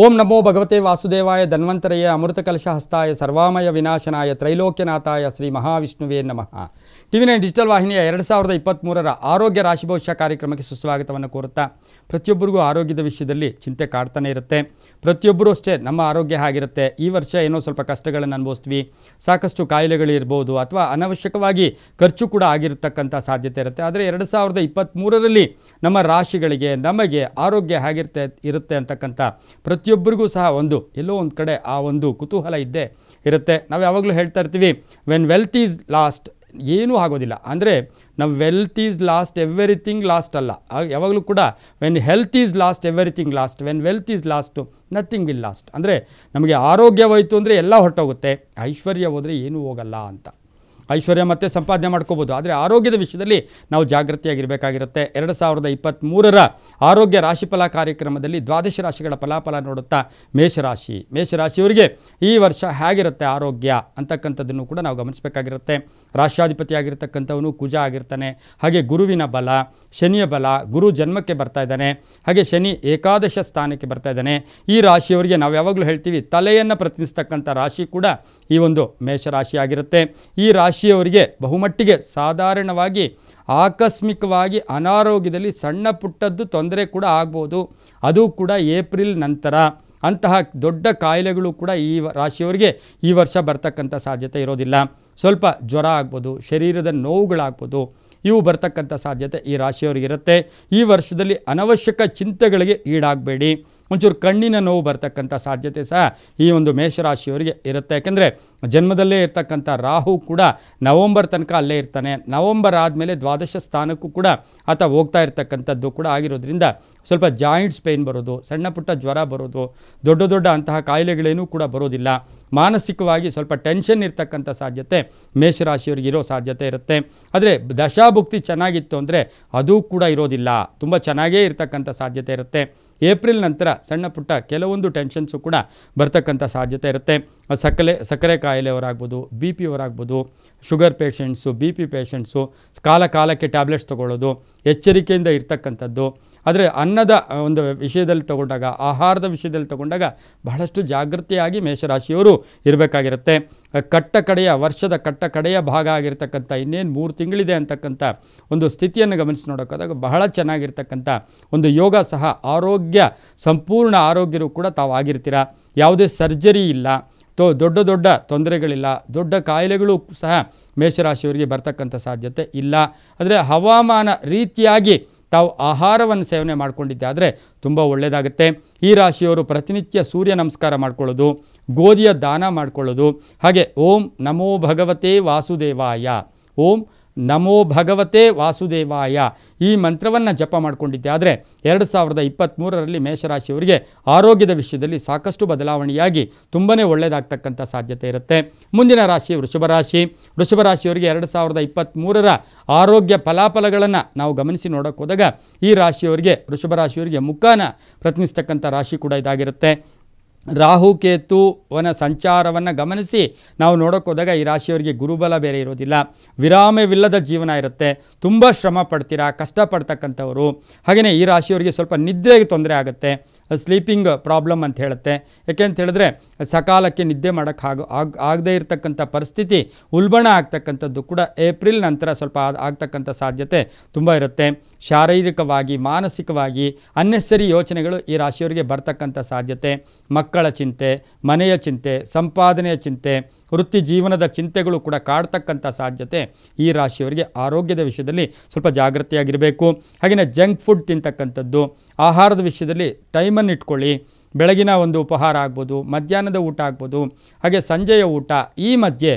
ओं नमो भगवते वासुदेवाय धन्वंतरय अमृतकलशहस्ताय सर्वामय विनाशनाय त्रैलोक्यनाथाय श्री महाविष्णुवे नमः ಟಿವಿ ನೈನ್ ಡಿಜಿಟಲ್ ವಾಹಿನಿಯ ಎರಡು ಸಾವಿರದ ಇಪ್ಪತ್ತ್ಮೂರರ ಆರೋಗ್ಯ ರಾಶಿ ಭವಿಷ್ಯ ಕಾರ್ಯಕ್ರಮಕ್ಕೆ ಸುಸ್ವಾಗತವನ್ನು ಕೋರುತ್ತಾ ಪ್ರತಿಯೊಬ್ಬರಿಗೂ ಆರೋಗ್ಯದ ವಿಷಯದಲ್ಲಿ ಚಿಂತೆ ಕಾಡ್ತಾನೆ ಇರುತ್ತೆ ಪ್ರತಿಯೊಬ್ಬರೂ ಅಷ್ಟೇ ನಮ್ಮ ಆರೋಗ್ಯ ಆಗಿರುತ್ತೆ ಈ ವರ್ಷ ಏನೋ ಸ್ವಲ್ಪ ಕಷ್ಟಗಳನ್ನು ಅನುಭವಿಸ್ತೀವಿ ಸಾಕಷ್ಟು ಕಾಯಿಲೆಗಳಿರ್ಬೋದು ಅಥವಾ ಅನವಶ್ಯಕವಾಗಿ ಖರ್ಚು ಕೂಡ ಆಗಿರತಕ್ಕಂಥ ಸಾಧ್ಯತೆ ಇರುತ್ತೆ ಆದರೆ ಎರಡು ಸಾವಿರದ ಇಪ್ಪತ್ತ್ಮೂರರಲ್ಲಿ ನಮ್ಮ ರಾಶಿಗಳಿಗೆ ನಮಗೆ ಆರೋಗ್ಯ ಹೇಗಿರುತ್ತೆ ಇರುತ್ತೆ ಅಂತಕ್ಕಂಥ ಪ್ರತಿಯೊಬ್ಬರಿಗೂ ಸಹ ಒಂದು ಎಲ್ಲೋ ಒಂದು ಕಡೆ ಆ ಒಂದು ಕುತೂಹಲ ಇದ್ದೇ ಇರುತ್ತೆ ನಾವು ಯಾವಾಗಲೂ ಹೇಳ್ತಾ ಇರ್ತೀವಿ ವೆನ್ ವೆಲ್ತ್ ಈಸ್ ಲಾಸ್ಟ್ ಏನೂ ಆಗೋದಿಲ್ಲ ಅಂದರೆ ನಾವು wealth is lost everything lost ಅಲ್ಲ ಯಾವಾಗಲೂ ಕೂಡ when health is lost everything lost when wealth is lost nothing will lost ಅಂದರೆ ನಮಗೆ ಆರೋಗ್ಯವಾಯಿತು ಅಂದರೆ ಎಲ್ಲ ಹೊರಟೋಗುತ್ತೆ ಐಶ್ವರ್ಯ ಹೋದರೆ ಏನೂ ಹೋಗಲ್ಲ ಅಂತ ಐಶ್ವರ್ಯ ಮತ್ತೆ ಸಂಪಾದನೆ ಮಾಡ್ಕೋಬೋದು ಆದರೆ ಆರೋಗ್ಯದ ವಿಷಯದಲ್ಲಿ ನಾವು ಜಾಗೃತಿಯಾಗಿರಬೇಕಾಗಿರುತ್ತೆ ಎರಡು ಸಾವಿರದ ಇಪ್ಪತ್ತ್ಮೂರರ ಆರೋಗ್ಯ ರಾಶಿಫಲ ಕಾರ್ಯಕ್ರಮದಲ್ಲಿ ದ್ವಾದಶ ರಾಶಿಗಳ ಫಲಾಫಲ ನೋಡುತ್ತಾ ಮೇಷರಾಶಿ ಮೇಷರಾಶಿಯವರಿಗೆ ಈ ವರ್ಷ ಹೇಗಿರುತ್ತೆ ಆರೋಗ್ಯ ಅಂತಕ್ಕಂಥದ್ದನ್ನು ಕೂಡ ನಾವು ಗಮನಿಸಬೇಕಾಗಿರುತ್ತೆ ರಾಷ್ಟ್ರಾಧಿಪತಿಯಾಗಿರ್ತಕ್ಕಂಥವನು ಕುಜ ಆಗಿರ್ತಾನೆ ಹಾಗೆ ಗುರುವಿನ ಬಲ ಶನಿಯ ಬಲ ಗುರು ಜನ್ಮಕ್ಕೆ ಬರ್ತಾ ಇದ್ದಾನೆ ಹಾಗೆ ಶನಿ ಏಕಾದಶ ಸ್ಥಾನಕ್ಕೆ ಬರ್ತಾ ಇದ್ದಾನೆ ಈ ರಾಶಿಯವರಿಗೆ ನಾವು ಯಾವಾಗಲೂ ಹೇಳ್ತೀವಿ ತಲೆಯನ್ನು ಪ್ರತಿನಿಧಿಸ್ತಕ್ಕಂಥ ರಾಶಿ ಕೂಡ ಈ ಒಂದು ಮೇಷರಾಶಿಯಾಗಿರುತ್ತೆ ಆಗಿರುತ್ತೆ ಈ ರಾಶಿ ರಾಶಿಯವರಿಗೆ ಬಹುಮಟ್ಟಿಗೆ ಸಾಧಾರಣವಾಗಿ ಆಕಸ್ಮಿಕವಾಗಿ ಅನಾರೋಗ್ಯದಲ್ಲಿ ಸಣ್ಣ ಪುಟ್ಟದ್ದು ತೊಂದರೆ ಕೂಡ ಆಗ್ಬೋದು ಅದು ಕೂಡ ಏಪ್ರಿಲ್ ನಂತರ ಅಂತಹ ದೊಡ್ಡ ಕಾಯಿಲೆಗಳು ಕೂಡ ಈ ರಾಶಿಯವರಿಗೆ ಈ ವರ್ಷ ಬರ್ತಕ್ಕಂಥ ಸಾಧ್ಯತೆ ಇರೋದಿಲ್ಲ ಸ್ವಲ್ಪ ಜ್ವರ ಆಗ್ಬೋದು ಶರೀರದ ನೋವುಗಳಾಗ್ಬೋದು ಇವು ಬರ್ತಕ್ಕಂಥ ಸಾಧ್ಯತೆ ಈ ಇರುತ್ತೆ ಈ ವರ್ಷದಲ್ಲಿ ಅನವಶ್ಯಕ ಚಿಂತೆಗಳಿಗೆ ಈಡಾಗಬೇಡಿ ಒಂಚೂರು ಕಣ್ಣಿನ ನೋವು ಬರ್ತಕ್ಕಂಥ ಸಾಧ್ಯತೆ ಸಹ ಈ ಒಂದು ಮೇಷರಾಶಿಯವರಿಗೆ ಇರುತ್ತೆ ಯಾಕೆಂದರೆ ಜನ್ಮದಲ್ಲೇ ಇರ್ತಕ್ಕಂಥ ರಾಹು ಕೂಡ ನವಂಬರ್ ತನಕ ಅಲ್ಲೇ ಇರ್ತಾನೆ ನವಂಬರ್ ಆದಮೇಲೆ ದ್ವಾದಶ ಸ್ಥಾನಕ್ಕೂ ಕೂಡ ಆತ ಹೋಗ್ತಾ ಇರ್ತಕ್ಕಂಥದ್ದು ಕೂಡ ಆಗಿರೋದ್ರಿಂದ ಸ್ವಲ್ಪ ಜಾಯಿಂಟ್ಸ್ ಪೇಯ್ನ್ ಬರೋದು ಸಣ್ಣ ಪುಟ್ಟ ಜ್ವರ ಬರೋದು ದೊಡ್ಡ ದೊಡ್ಡ ಅಂತಹ ಕಾಯಿಲೆಗಳೇನೂ ಕೂಡ ಬರೋದಿಲ್ಲ ಮಾನಸಿಕವಾಗಿ ಸ್ವಲ್ಪ ಟೆನ್ಷನ್ ಇರ್ತಕ್ಕಂಥ ಸಾಧ್ಯತೆ ಮೇಷರಾಶಿಯವರಿಗೆ ಇರೋ ಸಾಧ್ಯತೆ ಇರುತ್ತೆ ಆದರೆ ದಶಾಭುಕ್ತಿ ಚೆನ್ನಾಗಿತ್ತು ಅಂದರೆ ಅದು ಕೂಡ ಇರೋದಿಲ್ಲ ತುಂಬ ಚೆನ್ನಾಗೇ ಇರ್ತಕ್ಕಂಥ ಸಾಧ್ಯತೆ ಇರುತ್ತೆ ಏಪ್ರಿಲ್ ನಂತರ ಸಣ್ಣ ಪುಟ್ಟ ಕೆಲವೊಂದು ಟೆನ್ಷನ್ಸು ಕೂಡ ಬರ್ತಕ್ಕಂಥ ಸಾಧ್ಯತೆ ಇರುತ್ತೆ ಸಕ್ಕಲೆ ಸಕ್ಕರೆ ಕಾಯಿಲೆಯವರಾಗ್ಬೋದು ಬಿ ಪಿ ಅವರಾಗ್ಬೋದು sugar patients B P patients ಕಾಲ ಕಾಲಕ್ಕೆ ಟ್ಯಾಬ್ಲೆಟ್ಸ್ ತೊಗೊಳ್ಳೋದು ಎಚ್ಚರಿಕೆಯಿಂದ ಇರ್ತಕ್ಕಂಥದ್ದು ಆದರೆ ಅನ್ನದ ಒಂದು ವಿಷಯದಲ್ಲಿ ತಗೊಂಡಾಗ ಆಹಾರದ ವಿಷಯದಲ್ಲಿ ತಗೊಂಡಾಗ ಬಹಳಷ್ಟು ಜಾಗೃತಿಯಾಗಿ ಮೇಷರಾಶಿಯವರು ಇರಬೇಕಾಗಿರುತ್ತೆ ಕಟ್ಟ ಕಡೆಯ ವರ್ಷದ ಕಟ್ಟ ಕಡೆಯ ಭಾಗ ಆಗಿರ್ತಕ್ಕಂಥ ಇನ್ನೇನು ಮೂರು ತಿಂಗಳಿದೆ ಅಂತಕ್ಕಂಥ ಒಂದು ಸ್ಥಿತಿಯನ್ನು ಗಮನಿಸಿ ನೋಡೋಕ್ಕಾದಾಗ ಬಹಳ ಚೆನ್ನಾಗಿರ್ತಕ್ಕಂಥ ಒಂದು ಯೋಗ ಸಹ ಆರೋಗ್ಯ ಸಂಪೂರ್ಣ ಆರೋಗ್ಯರು ಕೂಡ ತಾವು ಆಗಿರ್ತೀರ ಯಾವುದೇ ಸರ್ಜರಿ ಇಲ್ಲ ತೋ ದೊಡ್ಡ ದೊಡ್ಡ ತೊಂದರೆಗಳಿಲ್ಲ ದೊಡ್ಡ ಕಾಯಿಲೆಗಳು ಸಹ ಮೇಷರಾಶಿಯವರಿಗೆ ಬರ್ತಕ್ಕಂಥ ಸಾಧ್ಯತೆ ಇಲ್ಲ ಆದರೆ ಹವಾಮಾನ ರೀತಿಯಾಗಿ ತಾವು ಆಹಾರವನ್ನು ಸೇವನೆ ಮಾಡಿಕೊಂಡಿದ್ದಾದರೆ ತುಂಬ ಒಳ್ಳೆಯದಾಗುತ್ತೆ ಈ ರಾಶಿಯವರು ಪ್ರತಿನಿತ್ಯ ಸೂರ್ಯ ನಮಸ್ಕಾರ ಮಾಡಿಕೊಳ್ಳೋದು ಗೋಧಿಯ ದಾನ ಮಾಡ್ಕೊಳ್ಳೋದು ಹಾಗೆ ಓಂ ನಮೋ ಭಗವತೆ ವಾಸುದೇವಾಯ ಓಂ ನಮೋ ಭಗವತೆ ವಾಸುದೇವಾಯ ಈ ಮಂತ್ರವನ್ನು ಜಪ ಮಾಡಿಕೊಂಡಿದ್ದೆ ಆದರೆ ಎರಡು ಸಾವಿರದ ಇಪ್ಪತ್ತ್ಮೂರರಲ್ಲಿ ಮೇಷರಾಶಿಯವರಿಗೆ ಆರೋಗ್ಯದ ವಿಷಯದಲ್ಲಿ ಸಾಕಷ್ಟು ಬದಲಾವಣೆಯಾಗಿ ತುಂಬನೇ ಒಳ್ಳೆಯದಾಗ್ತಕ್ಕಂಥ ಸಾಧ್ಯತೆ ಇರುತ್ತೆ ಮುಂದಿನ ರಾಶಿ ವೃಷಭ ರಾಶಿ ವೃಷಭ ರಾಶಿಯವರಿಗೆ ಎರಡು ಸಾವಿರದ ಇಪ್ಪತ್ತ್ಮೂರರ ಆರೋಗ್ಯ ಫಲಾಫಲಗಳನ್ನು ನಾವು ಗಮನಿಸಿ ಹೋದಾಗ ಈ ರಾಶಿಯವರಿಗೆ ವೃಷಭ ರಾಶಿಯವರಿಗೆ ಮುಖಾನ ಪ್ರತ್ನಿಸ್ತಕ್ಕಂಥ ರಾಶಿ ಕೂಡ ಇದಾಗಿರುತ್ತೆ ರಾಹುಕೇತುವನ ಸಂಚಾರವನ್ನು ಗಮನಿಸಿ ನಾವು ಹೋದಾಗ ಈ ರಾಶಿಯವರಿಗೆ ಗುರುಬಲ ಬೇರೆ ಇರೋದಿಲ್ಲ ವಿರಾಮವಿಲ್ಲದ ಜೀವನ ಇರುತ್ತೆ ತುಂಬ ಶ್ರಮ ಪಡ್ತೀರಾ ಕಷ್ಟಪಡ್ತಕ್ಕಂಥವರು ಹಾಗೆಯೇ ಈ ರಾಶಿಯವರಿಗೆ ಸ್ವಲ್ಪ ನಿದ್ರೆಗೆ ತೊಂದರೆ ಆಗುತ್ತೆ ಸ್ಲೀಪಿಂಗ್ ಪ್ರಾಬ್ಲಮ್ ಅಂತ ಹೇಳುತ್ತೆ ಯಾಕೆ ಅಂತ ಹೇಳಿದ್ರೆ ಸಕಾಲಕ್ಕೆ ನಿದ್ದೆ ಮಾಡೋಕ್ಕೆ ಆಗ ಆಗ ಆಗದೇ ಇರತಕ್ಕಂಥ ಪರಿಸ್ಥಿತಿ ಉಲ್ಬಣ ಆಗ್ತಕ್ಕಂಥದ್ದು ಕೂಡ ಏಪ್ರಿಲ್ ನಂತರ ಸ್ವಲ್ಪ ಆಗ್ತಕ್ಕಂಥ ಸಾಧ್ಯತೆ ತುಂಬ ಇರುತ್ತೆ ಶಾರೀರಿಕವಾಗಿ ಮಾನಸಿಕವಾಗಿ ಅನ್ನೆಸರಿ ಯೋಚನೆಗಳು ಈ ರಾಶಿಯವರಿಗೆ ಬರ್ತಕ್ಕಂಥ ಸಾಧ್ಯತೆ ಮಕ್ಕಳ ಚಿಂತೆ ಮನೆಯ ಚಿಂತೆ ಸಂಪಾದನೆಯ ಚಿಂತೆ ವೃತ್ತಿ ಜೀವನದ ಚಿಂತೆಗಳು ಕೂಡ ಕಾಡ್ತಕ್ಕಂಥ ಸಾಧ್ಯತೆ ಈ ರಾಶಿಯವರಿಗೆ ಆರೋಗ್ಯದ ವಿಷಯದಲ್ಲಿ ಸ್ವಲ್ಪ ಜಾಗೃತಿಯಾಗಿರಬೇಕು ಹಾಗೆಯೇ ಜಂಕ್ ಫುಡ್ ತಿಂತಕ್ಕಂಥದ್ದು ಆಹಾರದ ವಿಷಯದಲ್ಲಿ ಟೈಮನ್ನು ಇಟ್ಕೊಳ್ಳಿ ಬೆಳಗಿನ ಒಂದು ಉಪಹಾರ ಆಗ್ಬೋದು ಮಧ್ಯಾಹ್ನದ ಊಟ ಆಗ್ಬೋದು ಹಾಗೆ ಸಂಜೆಯ ಊಟ ಈ ಮಧ್ಯೆ